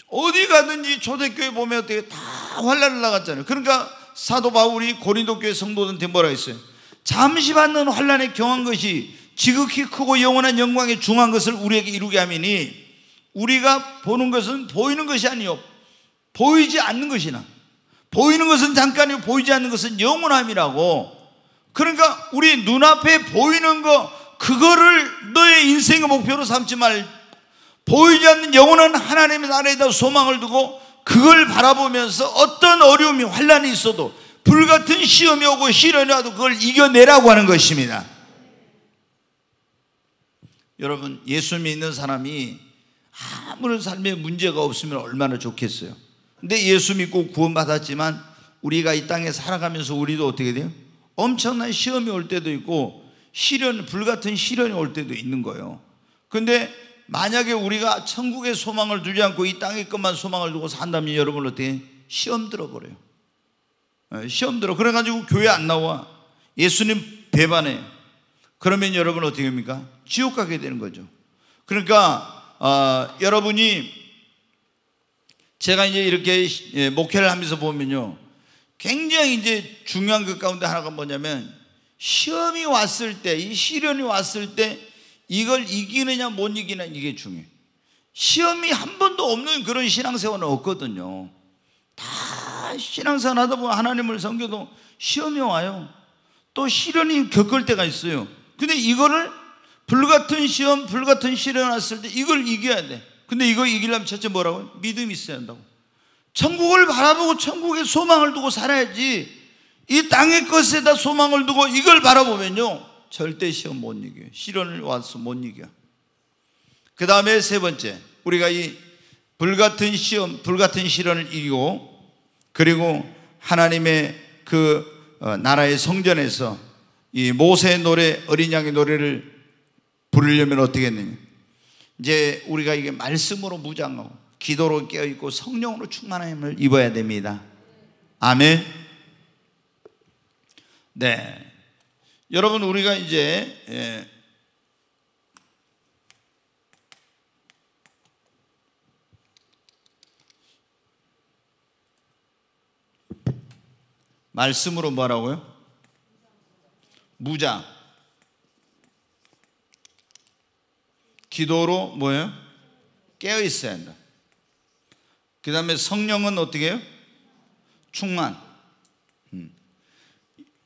어디 가든지 초대교회 보면 어떻게 다 환란을 나갔잖아요. 그러니까 사도 바울이 고린도 교회 성도들한테 뭐 뭐라 했어요? 잠시 받는 환란에 경한 것이 지극히 크고 영원한 영광에 중한 것을 우리에게 이루게 하이니 우리가 보는 것은 보이는 것이 아니요 보이지 않는 것이나 보이는 것은 잠깐이요 보이지 않는 것은 영원함이라고 그러니까 우리 눈앞에 보이는 거 그거를 너의 인생의 목표로 삼지 말 보이지 않는 영원한 하나님의 나라에다 소망을 두고 그걸 바라보면서 어떤 어려움이 환란이 있어도 불같은 시험이 오고 시련이 와도 그걸 이겨내라고 하는 것입니다 여러분 예수 믿는 사람이 아무런 삶에 문제가 없으면 얼마나 좋겠어요. 근데 예수 믿고 구원받았지만 우리가 이 땅에 살아가면서 우리도 어떻게 돼요? 엄청난 시험이 올 때도 있고 시련 불같은 시련이 올 때도 있는 거예요. 근데 만약에 우리가 천국의 소망을 두지 않고 이 땅의 것만 소망을 두고 산다면 여러분 어떻게 시험 들어버려요. 예, 시험 들어. 그래가지고 교회 안 나와. 예수님 배반해. 그러면 여러분 어떻게 합니까 지옥 가게 되는 거죠. 그러니까 아, 여러분이 제가 이제 이렇게 예, 목회를 하면서 보면요. 굉장히 이제 중요한 것 가운데 하나가 뭐냐면 시험이 왔을 때, 이 시련이 왔을 때 이걸 이기느냐 못 이기느냐 이게 중요해. 요 시험이 한 번도 없는 그런 신앙생활은 없거든요. 다 신앙생활 하다 보면 하나님을 섬겨도 시험이 와요. 또 시련이 겪을 때가 있어요. 근데 이거를 불같은 시험, 불같은 시련 왔을 때 이걸 이겨야 돼. 근데 이거 이기려면 첫째 뭐라고? 믿음이 있어야 한다고. 천국을 바라보고 천국에 소망을 두고 살아야지. 이 땅의 것에다 소망을 두고 이걸 바라보면요. 절대 시험 못 이겨. 시련을 와서 못 이겨. 그 다음에 세 번째. 우리가 이 불같은 시험, 불같은 시련을 이기고 그리고 하나님의 그 어, 나라의 성전에서 이 모세의 노래, 어린 양의 노래를 부르려면 어떻게 했느냐? 이제 우리가 이게 말씀으로 무장하고 기도로 깨어있고 성령으로 충만함을 입어야 됩니다. 아멘. 네. 여러분, 우리가 이제, 예. 말씀으로 뭐라고요? 무장. 기도로 뭐예요? 깨어 있어야 한다. 그 다음에 성령은 어떻게 해요? 충만. 음.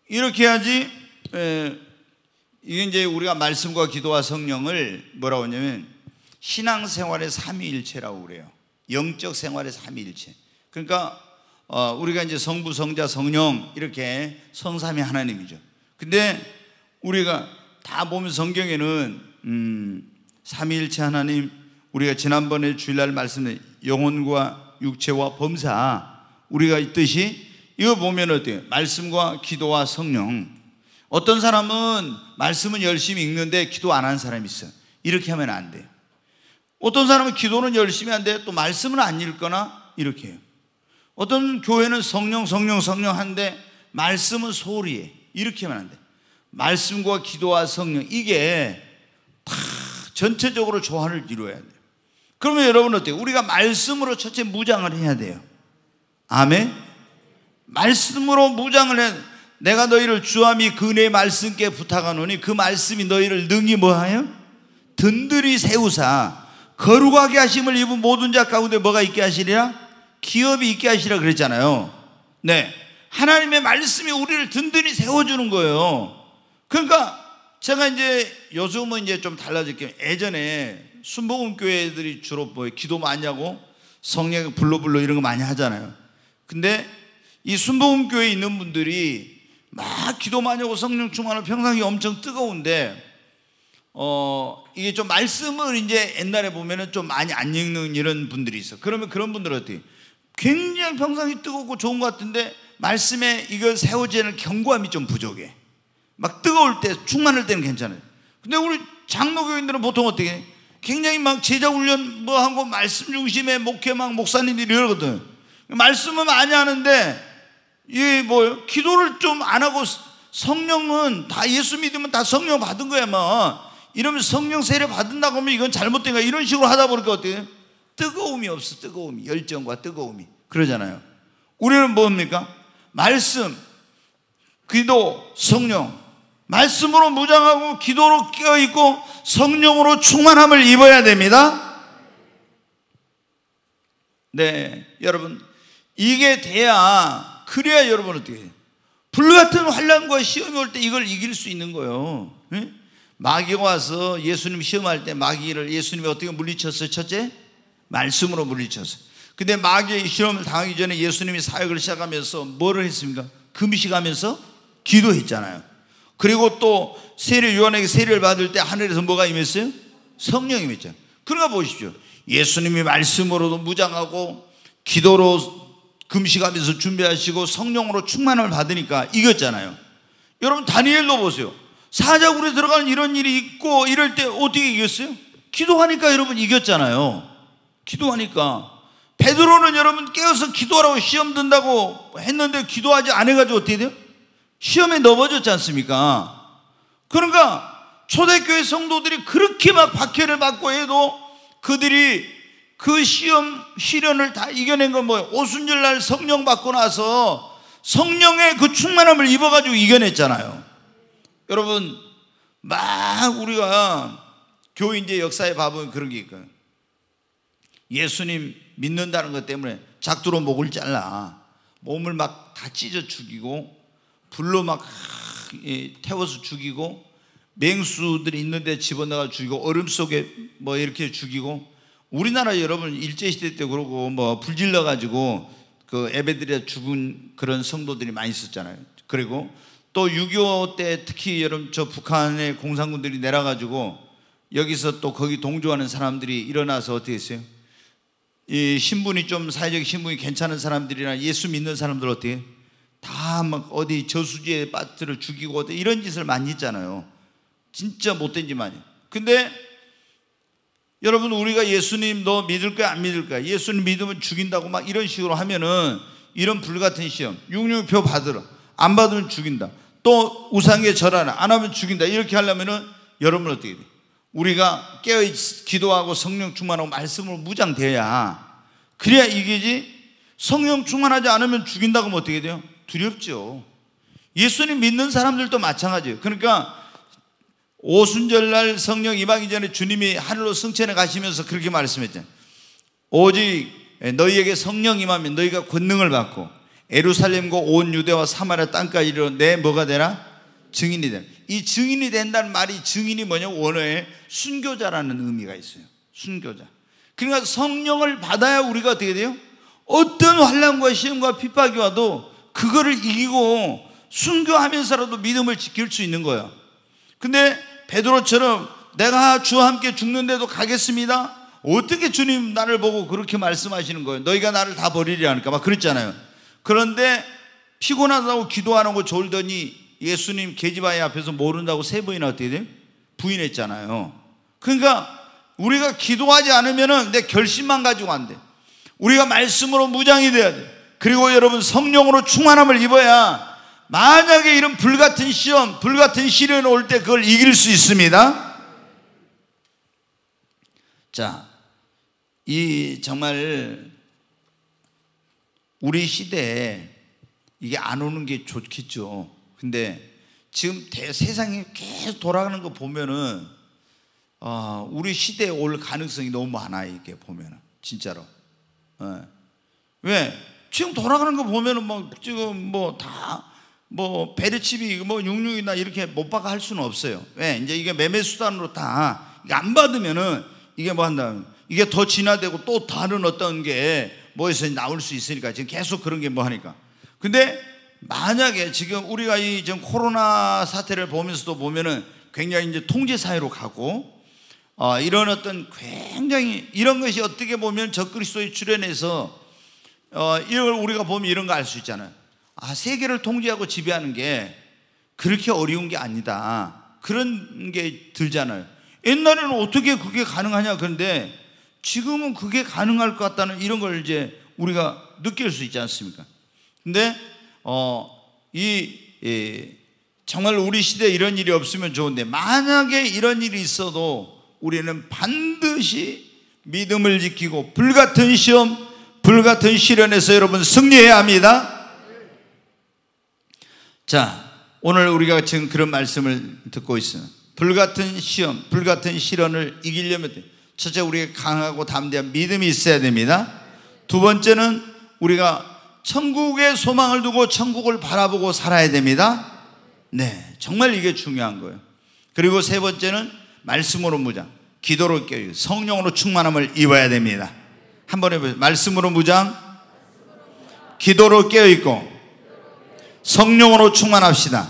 이렇게 해야지, 예, 이게 이제 우리가 말씀과 기도와 성령을 뭐라고 하냐면 신앙생활의 삼위일체라고 그래요. 영적 생활의 삼위일체. 그러니까 어, 우리가 이제 성부, 성자, 성령 이렇게 성삼위 하나님이죠. 근데 우리가 다 보면 성경에는 음, 삼위일체 하나님 우리가 지난번에 주일날 말씀드린 영혼과 육체와 범사 우리가 있듯이 이거 보면 어때요? 말씀과 기도와 성령 어떤 사람은 말씀은 열심히 읽는데 기도 안 하는 사람이 있어요 이렇게 하면 안 돼요 어떤 사람은 기도는 열심히 하는데 또 말씀은 안 읽거나 이렇게 해요 어떤 교회는 성령 성령 성령 한데 말씀은 소홀히 해 이렇게 하면 안돼 말씀과 기도와 성령 이게 다 전체적으로 조화를 이루어야 돼요. 그러면 여러분 어때요? 우리가 말씀으로 첫째 무장을 해야 돼요. 아멘. 말씀으로 무장을 해. 내가 너희를 주함이 그네 말씀께 부탁하노니 그 말씀이 너희를 능히 뭐하여 든들이 세우사 거룩하게 하심을 입은 모든 자 가운데 뭐가 있게 하시리라 기업이 있게 하시라 그랬잖아요. 네. 하나님의 말씀이 우리를 든든히 세워주는 거예요. 그러니까 제가 이제 요즘은 이제 좀달라질게요 예전에 순복음 교회들이 주로 뭐 기도 많이 하고 성령 불로불로 이런 거 많이 하잖아요. 근데 이 순복음 교회에 있는 분들이 막 기도 많이 하고 성령 충만을 평상시 엄청 뜨거운데 어 이게 좀 말씀을 이제 옛날에 보면은 좀 많이 안 읽는 이런 분들이 있어. 그러면 그런 분들 어떻게? 굉장히 평상시 뜨겁고 좋은 것 같은데 말씀에 이걸 세우지 는은 견고함이 좀 부족해. 막 뜨거울 때 충만할 때는 괜찮아요. 근데 우리 장로교인들은 보통 어떻게 굉장히 막 제자 훈련 뭐 하고 말씀 중심의 목회 막 목사님들이 이러거든. 말씀은 많이 하는데 이 뭐요? 기도를 좀 안 하고 성령은 다 예수 믿으면 다 성령 받은 거야 뭐. 이러면 성령 세례 받은다고 하면 이건 잘못된 거야 이런 식으로 하다 보니까 어떻게 요 뜨거움이 없어 뜨거움이 열정과 뜨거움이 그러잖아요. 우리는 뭡니까? 말씀, 기도, 성령 말씀으로 무장하고 기도로 깨어있고 성령으로 충만함을 입어야 됩니다. 네, 여러분 이게 돼야 그래야 여러분 어떻게 해요? 불같은 환란과 시험이 올 때 이걸 이길 수 있는 거예요. 네? 마귀가 와서 예수님 시험할 때 마귀를 예수님이 어떻게 물리쳤어요? 첫째 말씀으로 물리쳤어요. 근데 마귀의 시험을 당하기 전에 예수님이 사역을 시작하면서 뭐를 했습니까? 금식하면서 기도했잖아요. 그리고 또 세례 요한에게 세례를 받을 때 하늘에서 뭐가 임했어요? 성령이 임했잖아요. 그러니까 보십시오. 예수님이 말씀으로도 무장하고 기도로 금식하면서 준비하시고 성령으로 충만을 받으니까 이겼잖아요. 여러분 다니엘도 보세요. 사자굴에 들어가는 이런 일이 있고 이럴 때 어떻게 이겼어요? 기도하니까 여러분 이겼잖아요. 기도하니까 베드로는 여러분 깨어서 기도하라고 시험 든다고 했는데 기도하지 않아가지고 어떻게 돼요? 시험에 넘어졌지 않습니까? 그러니까 초대교회 성도들이 그렇게 막 박해를 받고 해도 그들이 그 시험, 시련을 다 이겨낸 건 뭐예요? 오순절날 성령 받고 나서 성령의 그 충만함을 입어가지고 이겨냈잖아요. 여러분, 막 우리가 교회 제 역사에 봐보면 그런 게있거든 예수님 믿는다는 것 때문에 작두로 목을 잘라 몸을 막 다 찢어 죽이고 불로 막 태워서 죽이고 맹수들이 있는데 집어넣어 죽이고 얼음 속에 뭐 이렇게 죽이고 우리나라 여러분 일제 시대 때 그러고 뭐 불질러 가지고 그 에베들이 죽은 그런 성도들이 많이 있었잖아요. 그리고 또 6.25 때 특히 여러분 저 북한의 공산군들이 내려가지고 여기서 또 거기 동조하는 사람들이 일어나서 어떻게 했어요? 이 신분이 좀 사회적 신분이 괜찮은 사람들이나 예수 믿는 사람들 어떻게 해요? 다막 어디 저수지에 빠트를 죽이고 이런 짓을 많이 했잖아요. 진짜 못된 짓 많이. 근데 여러분 우리가 예수님 너 믿을 거야 안 믿을 거야? 예수님 믿으면 죽인다고 막 이런 식으로 하면은 이런 불같은 시험 육류표 받으라. 안 받으면 죽인다. 또 우상에 절하라. 안 하면 죽인다. 이렇게 하려면은 여러분 어떻게 돼? 우리가 깨어 기도하고 성령 충만하고 말씀으로 무장돼야 그래야 이게지 성령 충만하지 않으면 죽인다고 하면 어떻게 돼요? 두렵죠. 예수님 믿는 사람들도 마찬가지예요. 그러니까 오순절날 성령 임하기 전에 주님이 하늘로 승천해 가시면서 그렇게 말씀했잖아요. 오직 너희에게 성령 임하면 너희가 권능을 받고 에루살렘과 온 유대와 사마리아 땅까지 이내 뭐가 되나? 증인이 되나. 이 증인이 된다는 말이 증인이 뭐냐? 원어에 순교자라는 의미가 있어요. 순교자. 그러니까 성령을 받아야 우리가 어떻게 돼요? 어떤 환란과 시험과 핍박이 와도 그거를 이기고 순교하면서라도 믿음을 지킬 수 있는 거예요. 근데 베드로처럼 내가 주와 함께 죽는데도 가겠습니다. 어떻게 주님 나를 보고 그렇게 말씀하시는 거예요? 너희가 나를 다 버리려 니까막 그랬잖아요. 그런데 피곤하다고 기도하는 거 졸더니 예수님 계집아이 앞에서 모른다고 세 번이나 어떻게 돼 부인했잖아요. 그러니까 우리가 기도하지 않으면은 내 결심만 가지고 안 돼. 우리가 말씀으로 무장이 돼야 돼. 그리고 여러분 성령으로 충만함을 입어야 만약에 이런 불같은 시험, 불같은 시련이 올 때 그걸 이길 수 있습니다. 자, 이 정말 우리 시대에 이게 안 오는 게 좋겠죠. 근데 지금 세상이 계속 돌아가는 거 보면은 어, 우리 시대에 올 가능성이 너무 많아 이게 보면은 진짜로. 네. 왜? 지금 돌아가는 거 보면은 뭐 지금 뭐 다뭐 베르칩이 뭐, 뭐 육육이나 이렇게 못 박아 할 수는 없어요. 왜 예, 이제 이게 매매 수단으로 다 안 받으면은 이게 뭐 한다 이게 더 진화되고 또 다른 어떤 게 뭐에서 나올 수 있으니까 지금 계속 그런 게 뭐 하니까. 근데 만약에 지금 우리가 이 지금 코로나 사태를 보면서도 보면은 굉장히 이제 통제 사회로 가고 어, 이런 어떤 굉장히 이런 것이 어떻게 보면 적그리스도의 출현에서 어, 이걸 우리가 보면 이런 거 알 수 있잖아요. 아, 세계를 통제하고 지배하는 게 그렇게 어려운 게 아니다. 그런 게 들잖아요. 옛날에는 어떻게 그게 가능하냐. 그런데 지금은 그게 가능할 것 같다는 이런 걸 이제 우리가 느낄 수 있지 않습니까? 근데, 어, 이, 예, 정말 우리 시대에 이런 일이 없으면 좋은데 만약에 이런 일이 있어도 우리는 반드시 믿음을 지키고 불같은 시험, 불같은 시련에서 여러분 승리해야 합니다. 자, 오늘 우리가 지금 그런 말씀을 듣고 있어요. 불같은 시험, 불같은 시련을 이기려면 첫째 우리가 강하고 담대한 믿음이 있어야 됩니다. 두 번째는 우리가 천국의 소망을 두고 천국을 바라보고 살아야 됩니다. 네, 정말 이게 중요한 거예요. 그리고 세 번째는 말씀으로 무장, 기도로 깨요. 성령으로 충만함을 입어야 됩니다. 한번 해보세요. 말씀으로 무장, 기도로 깨어있고, 성령으로 충만합시다.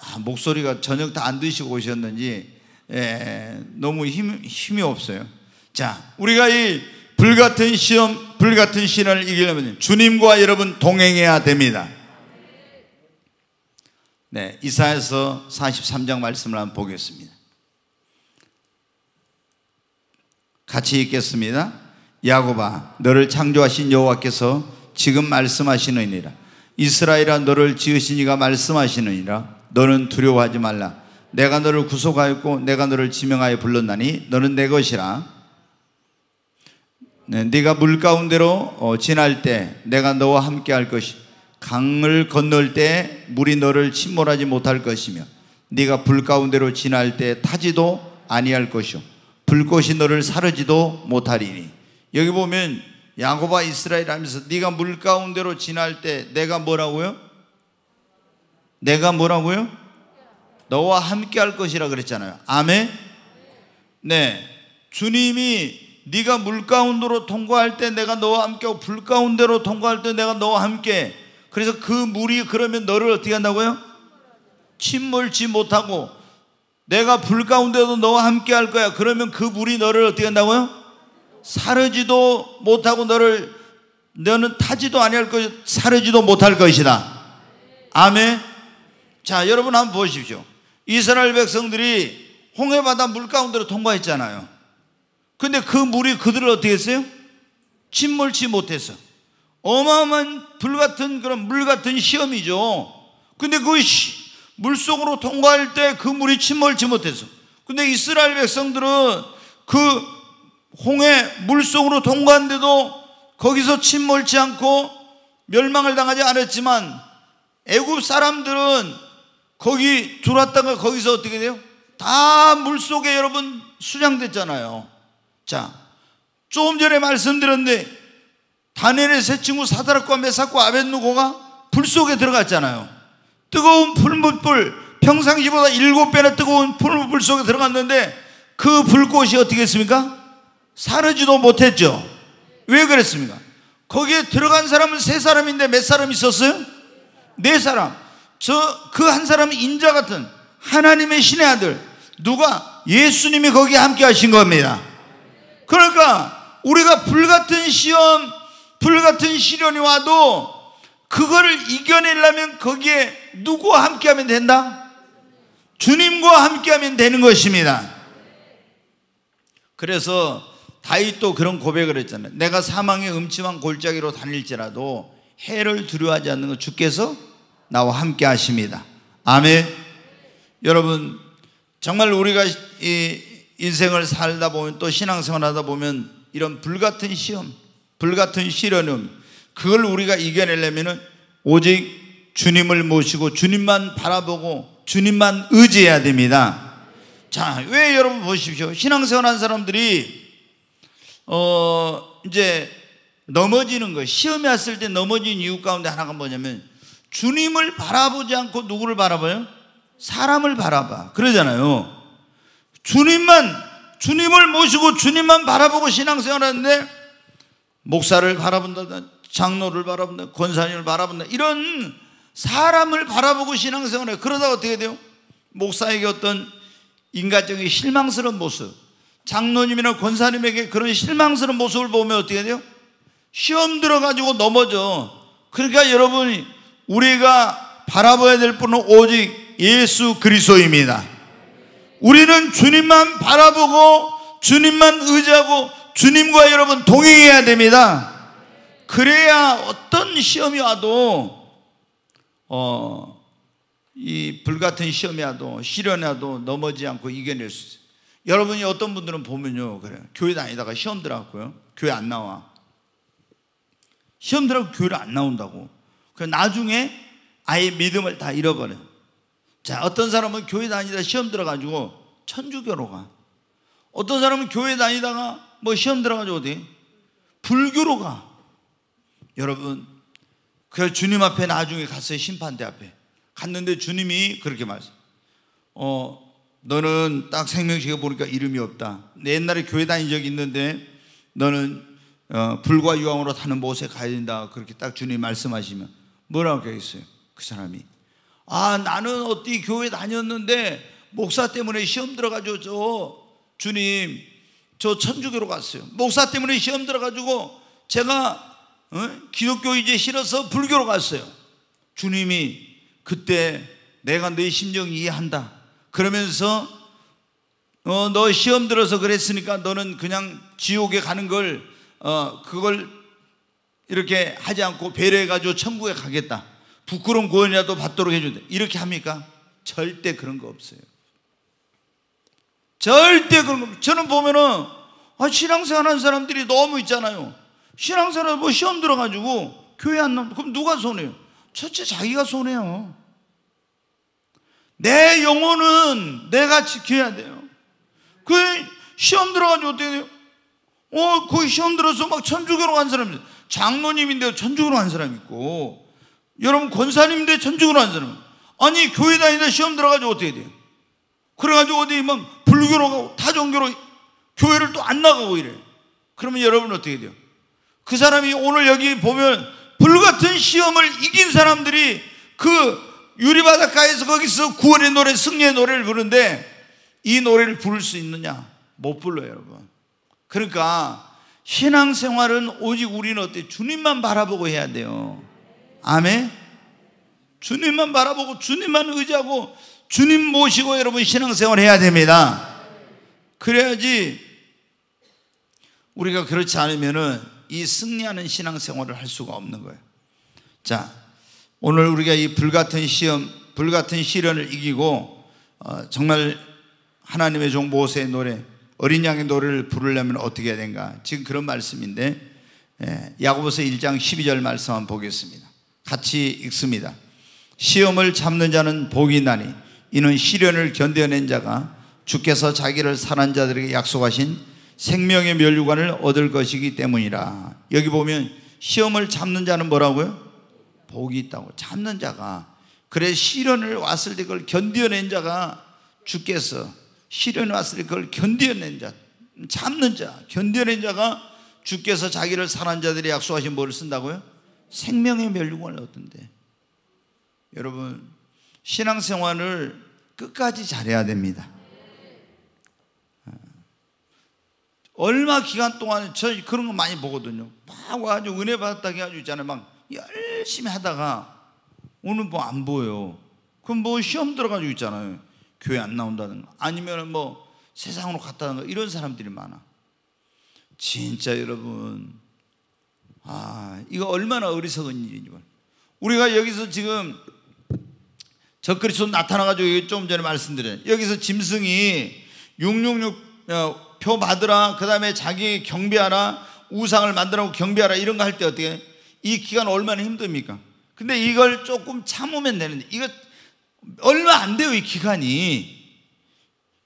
아, 목소리가 저녁 다 안 드시고 오셨는지, 에, 예, 너무 힘, 힘이 없어요. 자, 우리가 이 불같은 시험, 불같은 시련을 이기려면 주님과 여러분 동행해야 됩니다. 네, 이사에서 43장 말씀을 한번 보겠습니다. 같이 읽겠습니다. 야곱아 너를 창조하신 여호와께서 지금 말씀하시느니라 이스라엘아 너를 지으신 이가 말씀하시느니라 너는 두려워하지 말라 내가 너를 구속하였고 내가 너를 지명하여 불렀나니 너는 내 것이라 네, 가물 가운데로 어, 지날 때 내가 너와 함께 할 것이 강을 건널 때 물이 너를 침몰하지 못할 것이며 네가 불 가운데로 지날 때 타지도 아니할 것이요 불꽃이 너를 사르지도 못하리니 여기 보면 야곱아 이스라엘 하면서 네가 물 가운데로 지날 때 내가 뭐라고요? 내가 뭐라고요? 너와 함께 할 것이라 그랬잖아요. 아멘. 네. 주님이 네가 물 가운데로 통과할 때 내가 너와 함께 하고 불 가운데로 통과할 때 내가 너와 함께 그래서 그 물이 그러면 너를 어떻게 한다고요? 침몰지 못하고 내가 불 가운데도 너와 함께 할 거야. 그러면 그물이 너를 어떻게 한다고요? 사르지도 못하고 너를 너는 타지도 아니할 것이 사르지도 못할 것이다. 아멘. 자, 여러분 한번 보십시오. 이스라엘 백성들이 홍해 바다 물 가운데로 통과했잖아요. 근데 그 물이 그들을 어떻게 했어요? 침몰치 못해서 어마어마한 불 같은 그런 물 같은 시험이죠. 근데 그 물속으로 통과할 때 그 물이 침몰치 못해서. 근데 이스라엘 백성들은 그 홍해 물속으로 통과한데도 거기서 침몰치 않고 멸망을 당하지 않았지만 애굽 사람들은 거기 들어왔다가 거기서 어떻게 돼요? 다 물속에 여러분 수장됐잖아요. 자, 조금 전에 말씀드렸는데 다니엘의 세 친구 사다락과 메삭과 아벳누고가 불 속에 들어갔잖아요. 뜨거운 불문불 평상시보다 일곱 배나 뜨거운 불문불 속에 들어갔는데 그 불꽃이 어떻게 했습니까? 사르지도 못했죠. 왜 그랬습니까? 거기에 들어간 사람은 세 사람인데 몇 사람 있었어요? 네 사람. 저 그 한 사람은 인자 같은 하나님의 신의 아들 누가 예수님이 거기에 함께 하신 겁니다. 그러니까 우리가 불같은 시험, 불같은 시련이 와도 그거를 이겨내려면 거기에 누구와 함께 하면 된다? 주님과 함께 하면 되는 것입니다. 그래서 다윗도 그런 고백을 했잖아요. 내가 사망의 음침한 골짜기로 다닐지라도 해를 두려워하지 않는 것 주께서 나와 함께 하십니다. 아멘. 여러분 정말 우리가 이 인생을 살다 보면 또 신앙생활 하다 보면 이런 불같은 시험, 불같은 시련음 그걸 우리가 이겨내려면은 오직 주님을 모시고 주님만 바라보고 주님만 의지해야 됩니다. 자, 왜 여러분 보십시오. 신앙생활 한 사람들이, 어, 이제 넘어지는 거, 시험이 왔을 때 넘어진 이유 가운데 하나가 뭐냐면 주님을 바라보지 않고 누구를 바라봐요? 사람을 바라봐. 그러잖아요. 주님만, 주님을 모시고 주님만 바라보고 신앙생활 하는데 목사를 바라본다, 장로를 바라본다, 권사님을 바라본다, 이런 사람을 바라보고 신앙생활을 해요. 그러다 어떻게 돼요? 목사에게 어떤 인간적인 실망스러운 모습 장로님이나 권사님에게 그런 실망스러운 모습을 보면 어떻게 돼요? 시험 들어가지고 넘어져 그러니까 여러분 우리가 바라봐야 될 분은 오직 예수 그리스도입니다 우리는 주님만 바라보고 주님만 의지하고 주님과 여러분 동행해야 됩니다 그래야 어떤 시험이 와도 어, 이 불같은 시험이라도 시련이라도 넘어지 지 않고 이겨낼 수 있어요. 여러분이 어떤 분들은 보면요. 그래 교회 다니다가 시험 들어갔고요. 교회 안 나와. 시험 들어가고 교회를 안 나온다고. 그 나중에 아예 믿음을 다 잃어버려. 자, 어떤 사람은 교회 다니다 시험 들어가지고 천주교로 가. 어떤 사람은 교회 다니다가 뭐 시험 들어가지고 어디? 불교로 가. 여러분, 그 주님 앞에 나중에 갔어요. 심판대 앞에. 갔는데 주님이 그렇게 말했어요. 어, 너는 딱 생명식에 보니까 이름이 없다. 옛날에 교회 다닌 적이 있는데 너는 어, 불과 유황으로 타는 못에 가야 된다. 그렇게 딱 주님 말씀하시면 뭐라고 했어요? 그 사람이. 아, 나는 어디 교회 다녔는데 목사 때문에 시험 들어가지저 주님 저 천주교로 갔어요. 목사 때문에 시험 들어가지고 제가 어? 기독교 이제 싫어서 불교로 갔어요. 주님이 그때 내가 너의 심정 이해한다. 그러면서 어, 너 시험 들어서 그랬으니까 너는 그냥 지옥에 가는 걸 어, 그걸 이렇게 하지 않고 배려해가지고 천국에 가겠다. 부끄러운 고원이라도 받도록 해준다. 이렇게 합니까? 절대 그런 거 없어요. 절대 그런 거. 저는 보면은 아, 신앙생활 하는 사람들이 너무 있잖아요. 신앙사활뭐 시험 들어가지고 교회 안 나오면 그럼 누가 손해요? 첫째 자기가 손해요. 내 영혼은 내가 지켜야 돼요. 그 시험 들어가지고 어떻게 돼요? 어, 그 시험 들어서 막 천주교로 간 사람이 장로님인데 천주교로 간 사람 있고 여러분 권사님인데 천주교로 간 사람 아니 교회 다니다 시험 들어가지고 어떻게 돼요? 그래가지고 어디 막 불교로 가고 타종교로 교회를 또 안 나가고 이래. 그러면 여러분 어떻게 돼요? 그 사람이 오늘 여기 보면 불같은 시험을 이긴 사람들이 그 유리바닷가에서 거기서 구원의 노래, 승리의 노래를 부르는데 이 노래를 부를 수 있느냐? 못 불러요, 여러분. 그러니까 신앙생활은 오직 우리는 어때? 주님만 바라보고 해야 돼요. 아멘? 주님만 바라보고 주님만 의지하고 주님 모시고 여러분 신앙생활 해야 됩니다. 그래야지 우리가 그렇지 않으면은 이 승리하는 신앙생활을 할 수가 없는 거예요. 자, 오늘 우리가 이 불같은 시험, 불같은 시련을 이기고 어, 정말 하나님의 종 모세의 노래, 어린 양의 노래를 부르려면 어떻게 해야 되는가? 지금 그런 말씀인데 예, 야고보서 1장 12절 말씀 한번 보겠습니다. 같이 읽습니다. 시험을 참는 자는 복이 나니 이는 시련을 견뎌낸 자가 주께서 자기를 사는 자들에게 약속하신 생명의 면류관을 얻을 것이기 때문이라. 여기 보면 시험을 잡는 자는 뭐라고요? 복이 있다고. 잡는 자가. 그래 시련을 왔을 때 그걸 견뎌낸 자가 죽겠어. 시련 왔을 때 그걸 견뎌낸 자. 잡는 자. 견뎌낸 자가 주께서 자기를 살한 자들이 약속하신 뭐를 쓴다고요? 생명의 면류관을 얻던데. 여러분 신앙생활을 끝까지 잘해야 됩니다. 얼마 기간 동안 저 그런 거 많이 보거든요. 막 와가지고 은혜 받았다 해가지고 있잖아요. 막 열심히 하다가 오늘 뭐 안 보여. 요 그럼 뭐 시험 들어가지고 있잖아요. 교회 안 나온다든가 아니면 뭐 세상으로 갔다든가 이런 사람들이 많아. 진짜 여러분, 아, 이거 얼마나 어리석은 일인지 우리가 여기서 지금 적그리스도 나타나가지고 좀 전에 말씀드린 여기서 짐승이 666표 받으라. 그 다음에 자기 경비하라. 우상을 만들라고 경비하라. 이런 거 할 때 어떻게 해? 이 기간 얼마나 힘듭니까? 근데 이걸 조금 참으면 되는데, 이거 얼마 안 돼요. 이 기간이.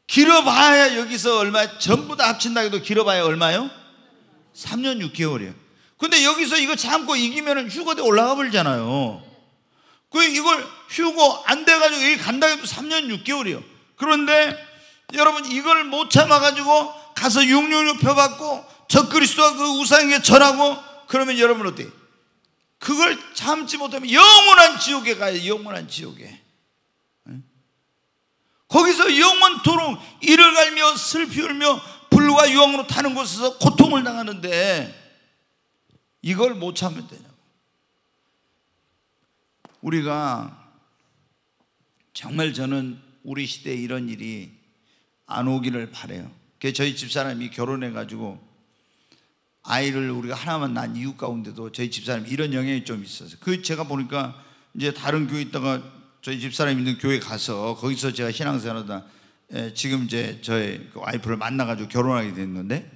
길어봐야 여기서 얼마, 전부 다 합친다 해도 길어봐야 얼마요? 3년 6개월이에요. 근데 여기서 이거 참고 이기면 휴거대 올라가 버리잖아요. 그 이걸 휴고안 돼가지고 여기 간다 해도 3년 6개월이요. 그런데 여러분 이걸 못 참아가지고 가서 육룡을 펴받고 적그리스도와 그 우상에게 절하고 그러면 여러분 어때? 그걸 참지 못하면 영원한 지옥에 가요. 영원한 지옥에. 거기서 영원토록 이를 갈며 슬피 울며 불과 유황으로 타는 곳에서 고통을 당하는데 이걸 못 참으면 되냐고. 우리가 정말 저는 우리 시대에 이런 일이 안 오기를 바래요. 그 저희 집사람이 결혼해가지고 아이를 우리가 하나만 낳은 이유 가운데도 저희 집사람이 이런 영향이 좀있어서그 제가 보니까 이제 다른 교회 있다가 저희 집사람 있는 교회 가서 거기서 제가 신앙생활하다 예, 지금 이제 저의 그 와이프를 만나가지고 결혼하게 됐는데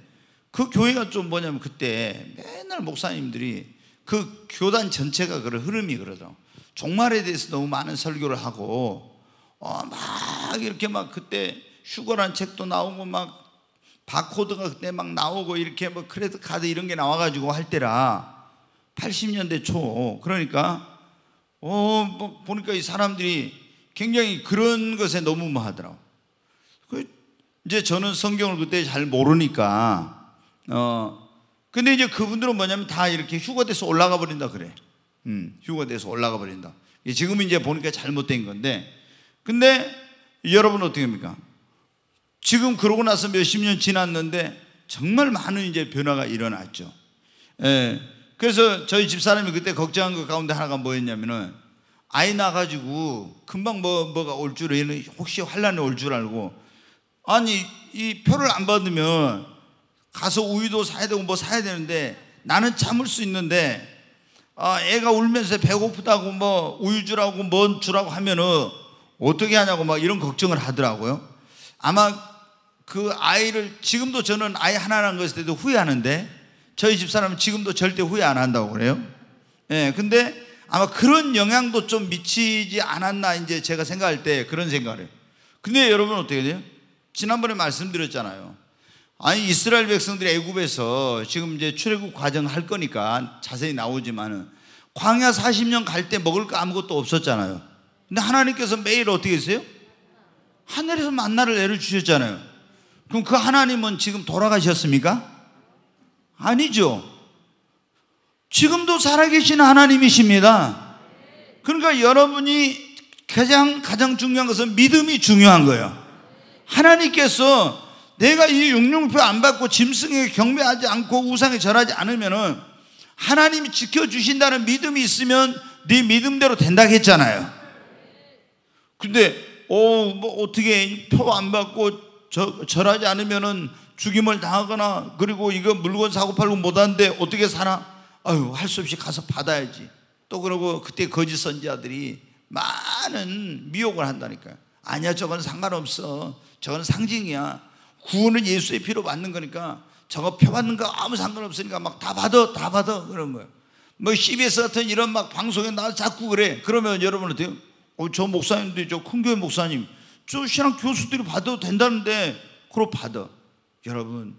그 교회가 좀 뭐냐면 그때 맨날 목사님들이 그 교단 전체가 그런 흐름이 그러죠. 더라 종말에 대해서 너무 많은 설교를 하고 어, 막 이렇게 막 그때 휴거란 책도 나오고 막 바코드가 그때 막 나오고 이렇게 뭐 크레딧 카드 이런 게 나와가지고 할 때라 80년대 초 그러니까 어뭐 보니까 이 사람들이 굉장히 그런 것에 너무뭐하더라고그 이제 저는 성경을 그때 잘 모르니까 어 근데 이제 그분들은 뭐냐면 다 이렇게 휴가돼서 올라가 버린다 그래. 음 휴가돼서 올라가 버린다. 지금 이제 보니까 잘못된 건데 근데 여러분 어떻게 합니까? 지금 그러고 나서 몇 십 년 지났는데 정말 많은 이제 변화가 일어났죠. 예. 그래서 저희 집사람이 그때 걱정한 것 가운데 하나가 뭐였냐면은 아이 나가지고 금방 뭐, 뭐가 올줄알 혹시 환란이 올 줄 알고 아니 이 표를 안 받으면 가서 우유도 사야 되고 뭐 사야 되는데 나는 참을 수 있는데 아 애가 울면서 배고프다고 뭐 우유 주라고 뭔 주라고 하면은 어떻게 하냐고 막 이런 걱정을 하더라고요. 아마 그 아이를 지금도 저는 아이 하나 라는 것에 대해서 후회하는데 저희 집사람은 지금도 절대 후회 안 한다고 그래요. 예, 근데 아마 그런 영향도 좀 미치지 않았나 이제 제가 생각할 때 그런 생각을 해요. 근데 여러분 어떻게 돼요? 지난번에 말씀드렸잖아요. 아니 이스라엘 백성들이 애굽에서 지금 이제 출애굽 과정 할 거니까 자세히 나오지만은 광야 40년 갈 때 먹을 거 아무것도 없었잖아요. 근데 하나님께서 매일 어떻게 했어요? 하늘에서 만나를 애를 주셨잖아요. 그럼 그 하나님은 지금 돌아가셨습니까? 아니죠. 지금도 살아계신 하나님이십니다. 그러니까 여러분이 가장, 가장 중요한 것은 믿음이 중요한 거예요. 하나님께서 내가 이 육룡표 안 받고 짐승에게 경배하지 않고 우상에 절하지 않으면은 하나님이 지켜주신다는 믿음이 있으면 네 믿음대로 된다 했잖아요. 근데, 어, 뭐 어떻게 표 안 받고 저, 절하지 않으면은 죽임을 당하거나 그리고 이거 물건 사고 팔고 못하는데 어떻게 사나? 아유, 할 수 없이 가서 받아야지. 또 그러고 그때 거짓 선지자들이 많은 미혹을 한다니까요. 아니야, 저건 상관없어. 저건 상징이야. 구원은 예수의 피로 받는 거니까 저거 펴받는 거 아무 상관없으니까 막 다 받아, 다 받아. 그런 거예요. 뭐 CBS 같은 이런 막 방송에 나 자꾸 그래. 그러면 여러분 어때요? 어, 저 목사님도 저 큰 교회 목사님 저 신앙 교수들이 받아도 된다는데 그걸 받아. 여러분,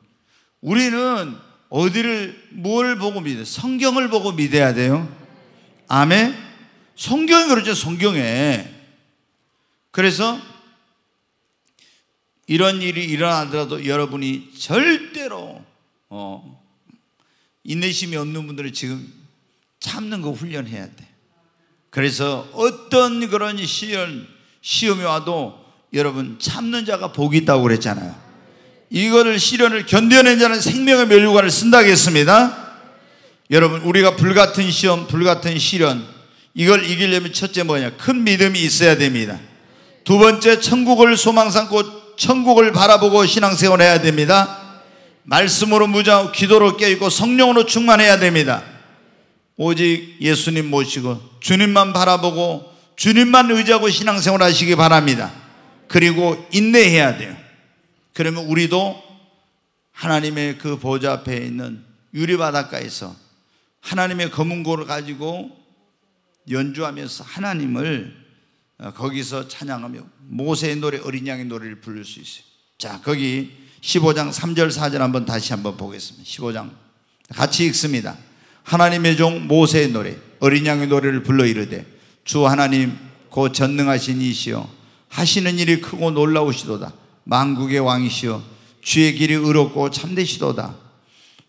우리는 어디를 뭘 보고 믿어? 성경을 보고 믿어야 돼요. 아멘. 성경이 그러죠. 성경에. 그래서 이런 일이 일어나더라도 여러분이 절대로 어, 인내심이 없는 분들은 지금 참는 거 훈련해야 돼. 그래서 어떤 그런 시험 시험이 와도 여러분 참는 자가 복이 있다고 그랬잖아요. 이거를 시련을 견뎌낸 자는 생명의 면류관을 쓴다겠습니다. 여러분 우리가 불같은 시험, 불같은 시련 이걸 이기려면 첫째 뭐냐? 큰 믿음이 있어야 됩니다. 두 번째 천국을 소망 삼고 천국을 바라보고 신앙생활 해야 됩니다. 말씀으로 무장하고 기도로 깨있고 성령으로 충만해야 됩니다. 오직 예수님 모시고 주님만 바라보고 주님만 의지하고 신앙생활 하시기 바랍니다. 그리고 인내해야 돼요. 그러면 우리도 하나님의 그 보좌 앞에 있는 유리바닷가에서 하나님의 검은 고를 가지고 연주하면서 하나님을 어, 거기서 찬양하며 모세의 노래 어린 양의 노래를 부를 수 있어요. 자, 거기 15장 3절 4절 한번 다시 한번 보겠습니다. 15장 같이 읽습니다. 하나님의 종 모세의 노래 어린 양의 노래를 불러 이르되 주 하나님 고 전능하신 이시여 하시는 일이 크고 놀라우시도다. 만국의 왕이시여 주의 길이 의롭고 참되시도다.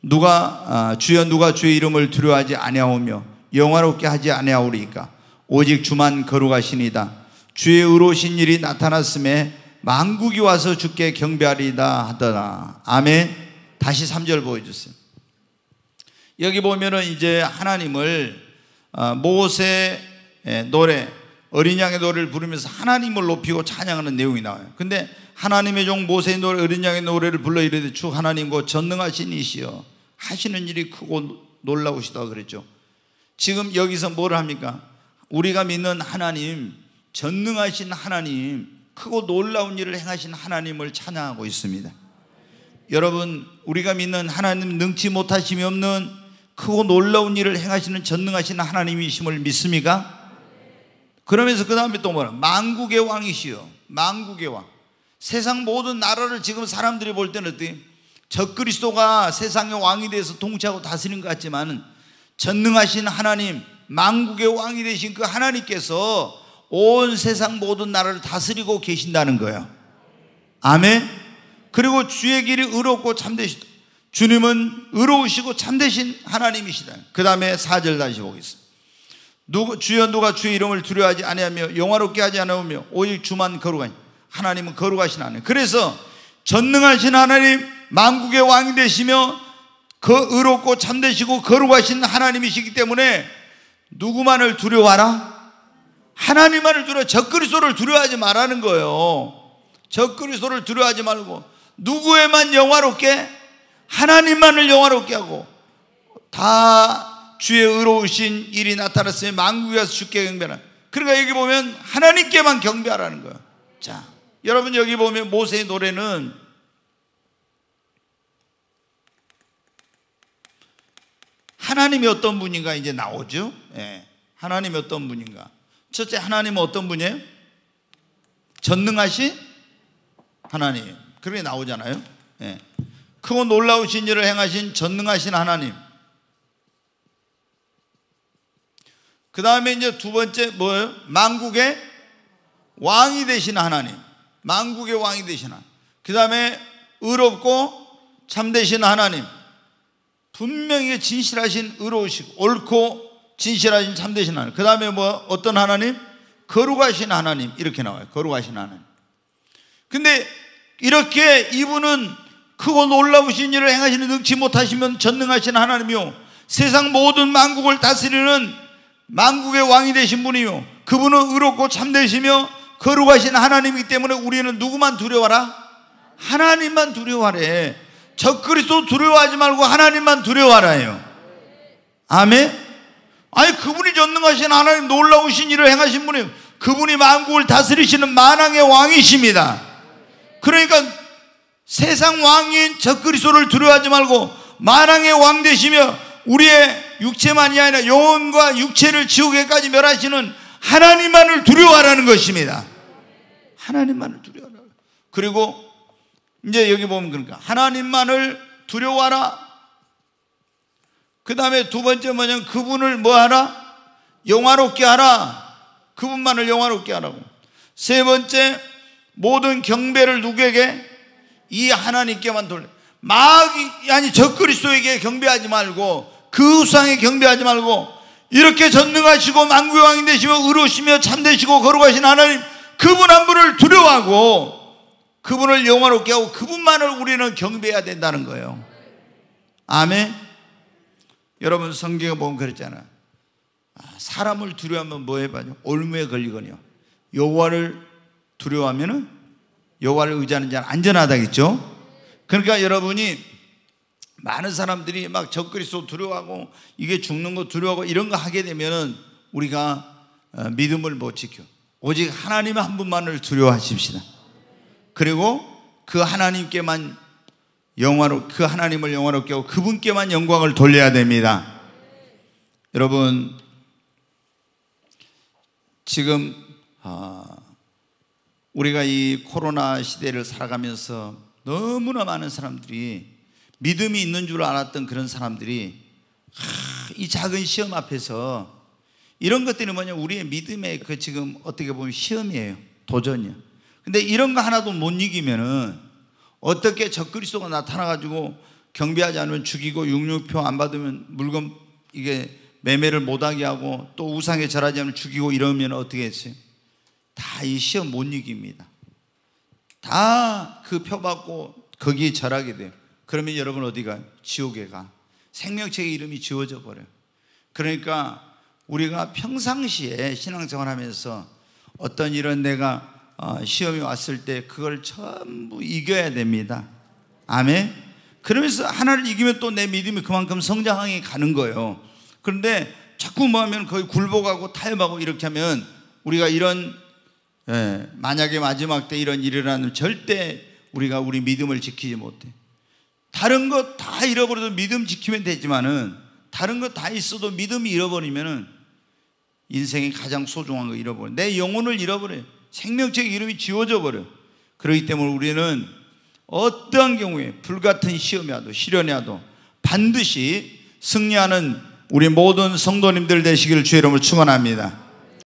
누가 아, 주여 누가 주의 이름을 두려워하지 아니하오며 영화롭게 하지 아니하오리까 오직 주만 거룩하시니다 주의 의로우신 일이 나타났음에 만국이 와서 주께 경배하리다 하더라 아멘 다시 3절 보여주세요 여기 보면은 이제 하나님을 아, 모세 예, 노래 어린 양의 노래를 부르면서 하나님을 높이고 찬양하는 내용이 나와요. 근데 하나님의 종 모세의 노래, 어린 양의 노래를 불러 이르되 주 하나님 고 전능하신 이시여 하시는 일이 크고 놀라우시다 그랬죠. 지금 여기서 뭘 합니까? 우리가 믿는 하나님, 전능하신 하나님, 크고 놀라운 일을 행하신 하나님을 찬양하고 있습니다. 여러분, 우리가 믿는 하나님 능치 못하심이 없는 크고 놀라운 일을 행하시는 전능하신 하나님이심을 믿습니까? 그러면서 그 다음에 또 뭐라? 만국의 왕이시여. 만국의 왕. 세상 모든 나라를 지금 사람들이 볼 때는 어때 적그리스도가 세상의 왕이 돼서 통치하고 다스리는 것 같지만은 전능하신 하나님, 만국의 왕이 되신 그 하나님께서 온 세상 모든 나라를 다스리고 계신다는 거예요. 아멘. 그리고 주의 길이 의롭고 참되시다. 주님은 의로우시고 참되신 하나님이시다. 그 다음에 사절 다시 보겠습니다. 누구, 주여 누가 주의 이름을 두려워하지 아니하며 영화롭게 하지 않으며 오직 주만 거룩하니 하나님은 거룩하신 하나님 그래서 전능하신 하나님 만국의 왕이 되시며 그 의롭고 참되시고 거룩하신 하나님이시기 때문에 누구만을 두려워하라? 하나님만을 두려워 적그리스를 두려워하지 말라는 거예요 적그리스를 두려워하지 말고 누구에만 영화롭게 하나님만을 영화롭게 하고 다 주의 의로우신 일이 나타났으니 만국에 가서 주께 경배하라. 그러니까 여기 보면 하나님께만 경배하라는 거야. 자, 여러분 여기 보면 모세의 노래는 하나님이 어떤 분인가 이제 나오죠. 예. 하나님이 어떤 분인가. 첫째 하나님은 어떤 분이에요? 전능하신 하나님. 그렇게 나오잖아요. 예. 크고 놀라우신 일을 행하신 전능하신 하나님. 그 다음에 이제 두 번째 뭐예요? 만국의 왕이 되신 하나님. 만국의 왕이 되신 하나님. 그 다음에 의롭고 참되신 하나님. 분명히 진실하신 의로우시고 옳고 진실하신 참되신 하나님. 그 다음에 뭐 어떤 하나님? 거룩하신 하나님. 이렇게 나와요. 거룩하신 하나님. 근데 이렇게 이분은 크고 놀라우신 일을 행하시는 능치 못하시면 전능하신 하나님이요. 세상 모든 만국을 다스리는 만국의 왕이 되신 분이요 그분은 의롭고 참되시며 거룩하신 하나님이기 때문에 우리는 누구만 두려워라? 하나님만 두려워하래 적그리스도 두려워하지 말고 하나님만 두려워하라요 아멘? 아니 그분이 전능하신 하나님 놀라우신 일을 행하신 분이 그분이 만국을 다스리시는 만왕의 왕이십니다 그러니까 세상 왕인 적그리스도를 두려워하지 말고 만왕의 왕 되시며 우리의 육체만이 아니라 영혼과 육체를 지옥에까지 멸하시는 하나님만을 두려워하라는 것입니다. 하나님만을 두려워라. 그리고 이제 여기 보면 그러니까 하나님만을 두려워하라. 그 다음에 두 번째 뭐냐면 그분을 뭐하라? 영화롭게 하라. 그분만을 영화롭게 하라고. 세 번째 모든 경배를 누구에게? 이 하나님께만 돌려. 마귀 아니 적그리스도에게 경배하지 말고 그 우상에 경배하지 말고 이렇게 전능하시고 만구의 왕이 되시며 의로시며 참되시고 걸어가신 하나님 그분 한 분을 두려워하고 그분을 영화롭게 하고 그분만을 우리는 경배해야 된다는 거예요. 아멘. 여러분 성경에 보면 그랬잖아. 아, 사람을 두려워하면 뭐 해봐요? 올무에 걸리거든요. 여호와를 두려워하면은 여호와를 의지하는 자는 안전하다겠죠. 그러니까 여러분이 많은 사람들이 막 적그리스도 두려워하고 이게 죽는 거 두려워하고 이런 거 하게 되면은 우리가 어, 믿음을 못 지켜. 오직 하나님 한 분만을 두려워하십시다. 그리고 그 하나님께만 영화로 그 하나님을 영화롭게 하고 그분께만 영광을 돌려야 됩니다. 여러분 지금 아, 우리가 이 코로나 시대를 살아가면서 너무나 많은 사람들이 믿음이 있는 줄 알았던 그런 사람들이 이 작은 시험 앞에서 이런 것들이 뭐냐 우리의 믿음의 그 지금 어떻게 보면 시험이에요 도전이요. 근데 이런 거 하나도 못 이기면은 어떻게 적그리스도가 나타나 가지고 경비하지 않으면 죽이고 육류표 안 받으면 물건 이게 매매를 못하게 하고 또 우상에 절하지 않으면 죽이고 이러면 어떻게 했어요? 다 이 시험 못 이깁니다. 다 그 표 받고 거기에 절하게 돼요. 그러면 여러분 어디가? 지옥에 가. 생명책의 이름이 지워져 버려요. 그러니까 우리가 평상시에 신앙생활 하면서 어떤 이런 내가 어, 시험이 왔을 때 그걸 전부 이겨야 됩니다. 아멘? 그러면서 하나를 이기면 또 내 믿음이 그만큼 성장하게 가는 거예요. 그런데 자꾸 뭐 하면 거의 굴복하고 타협하고 이렇게 하면 우리가 이런 예, 만약에 마지막 때 이런 일이 일면 절대 우리가 우리 믿음을 지키지 못해. 다른 거 다 잃어버려도 믿음 지키면 되지만은 다른 거 다 있어도 믿음이 잃어버리면은 인생의 가장 소중한 거 잃어버려. 내 영혼을 잃어버려. 생명체 이름이 지워져 버려. 그렇기 때문에 우리는 어떠한 경우에 불같은 시험이 와도 시련이 와도 반드시 승리하는 우리 모든 성도님들 되시기를 주의 이름으로 축원합니다.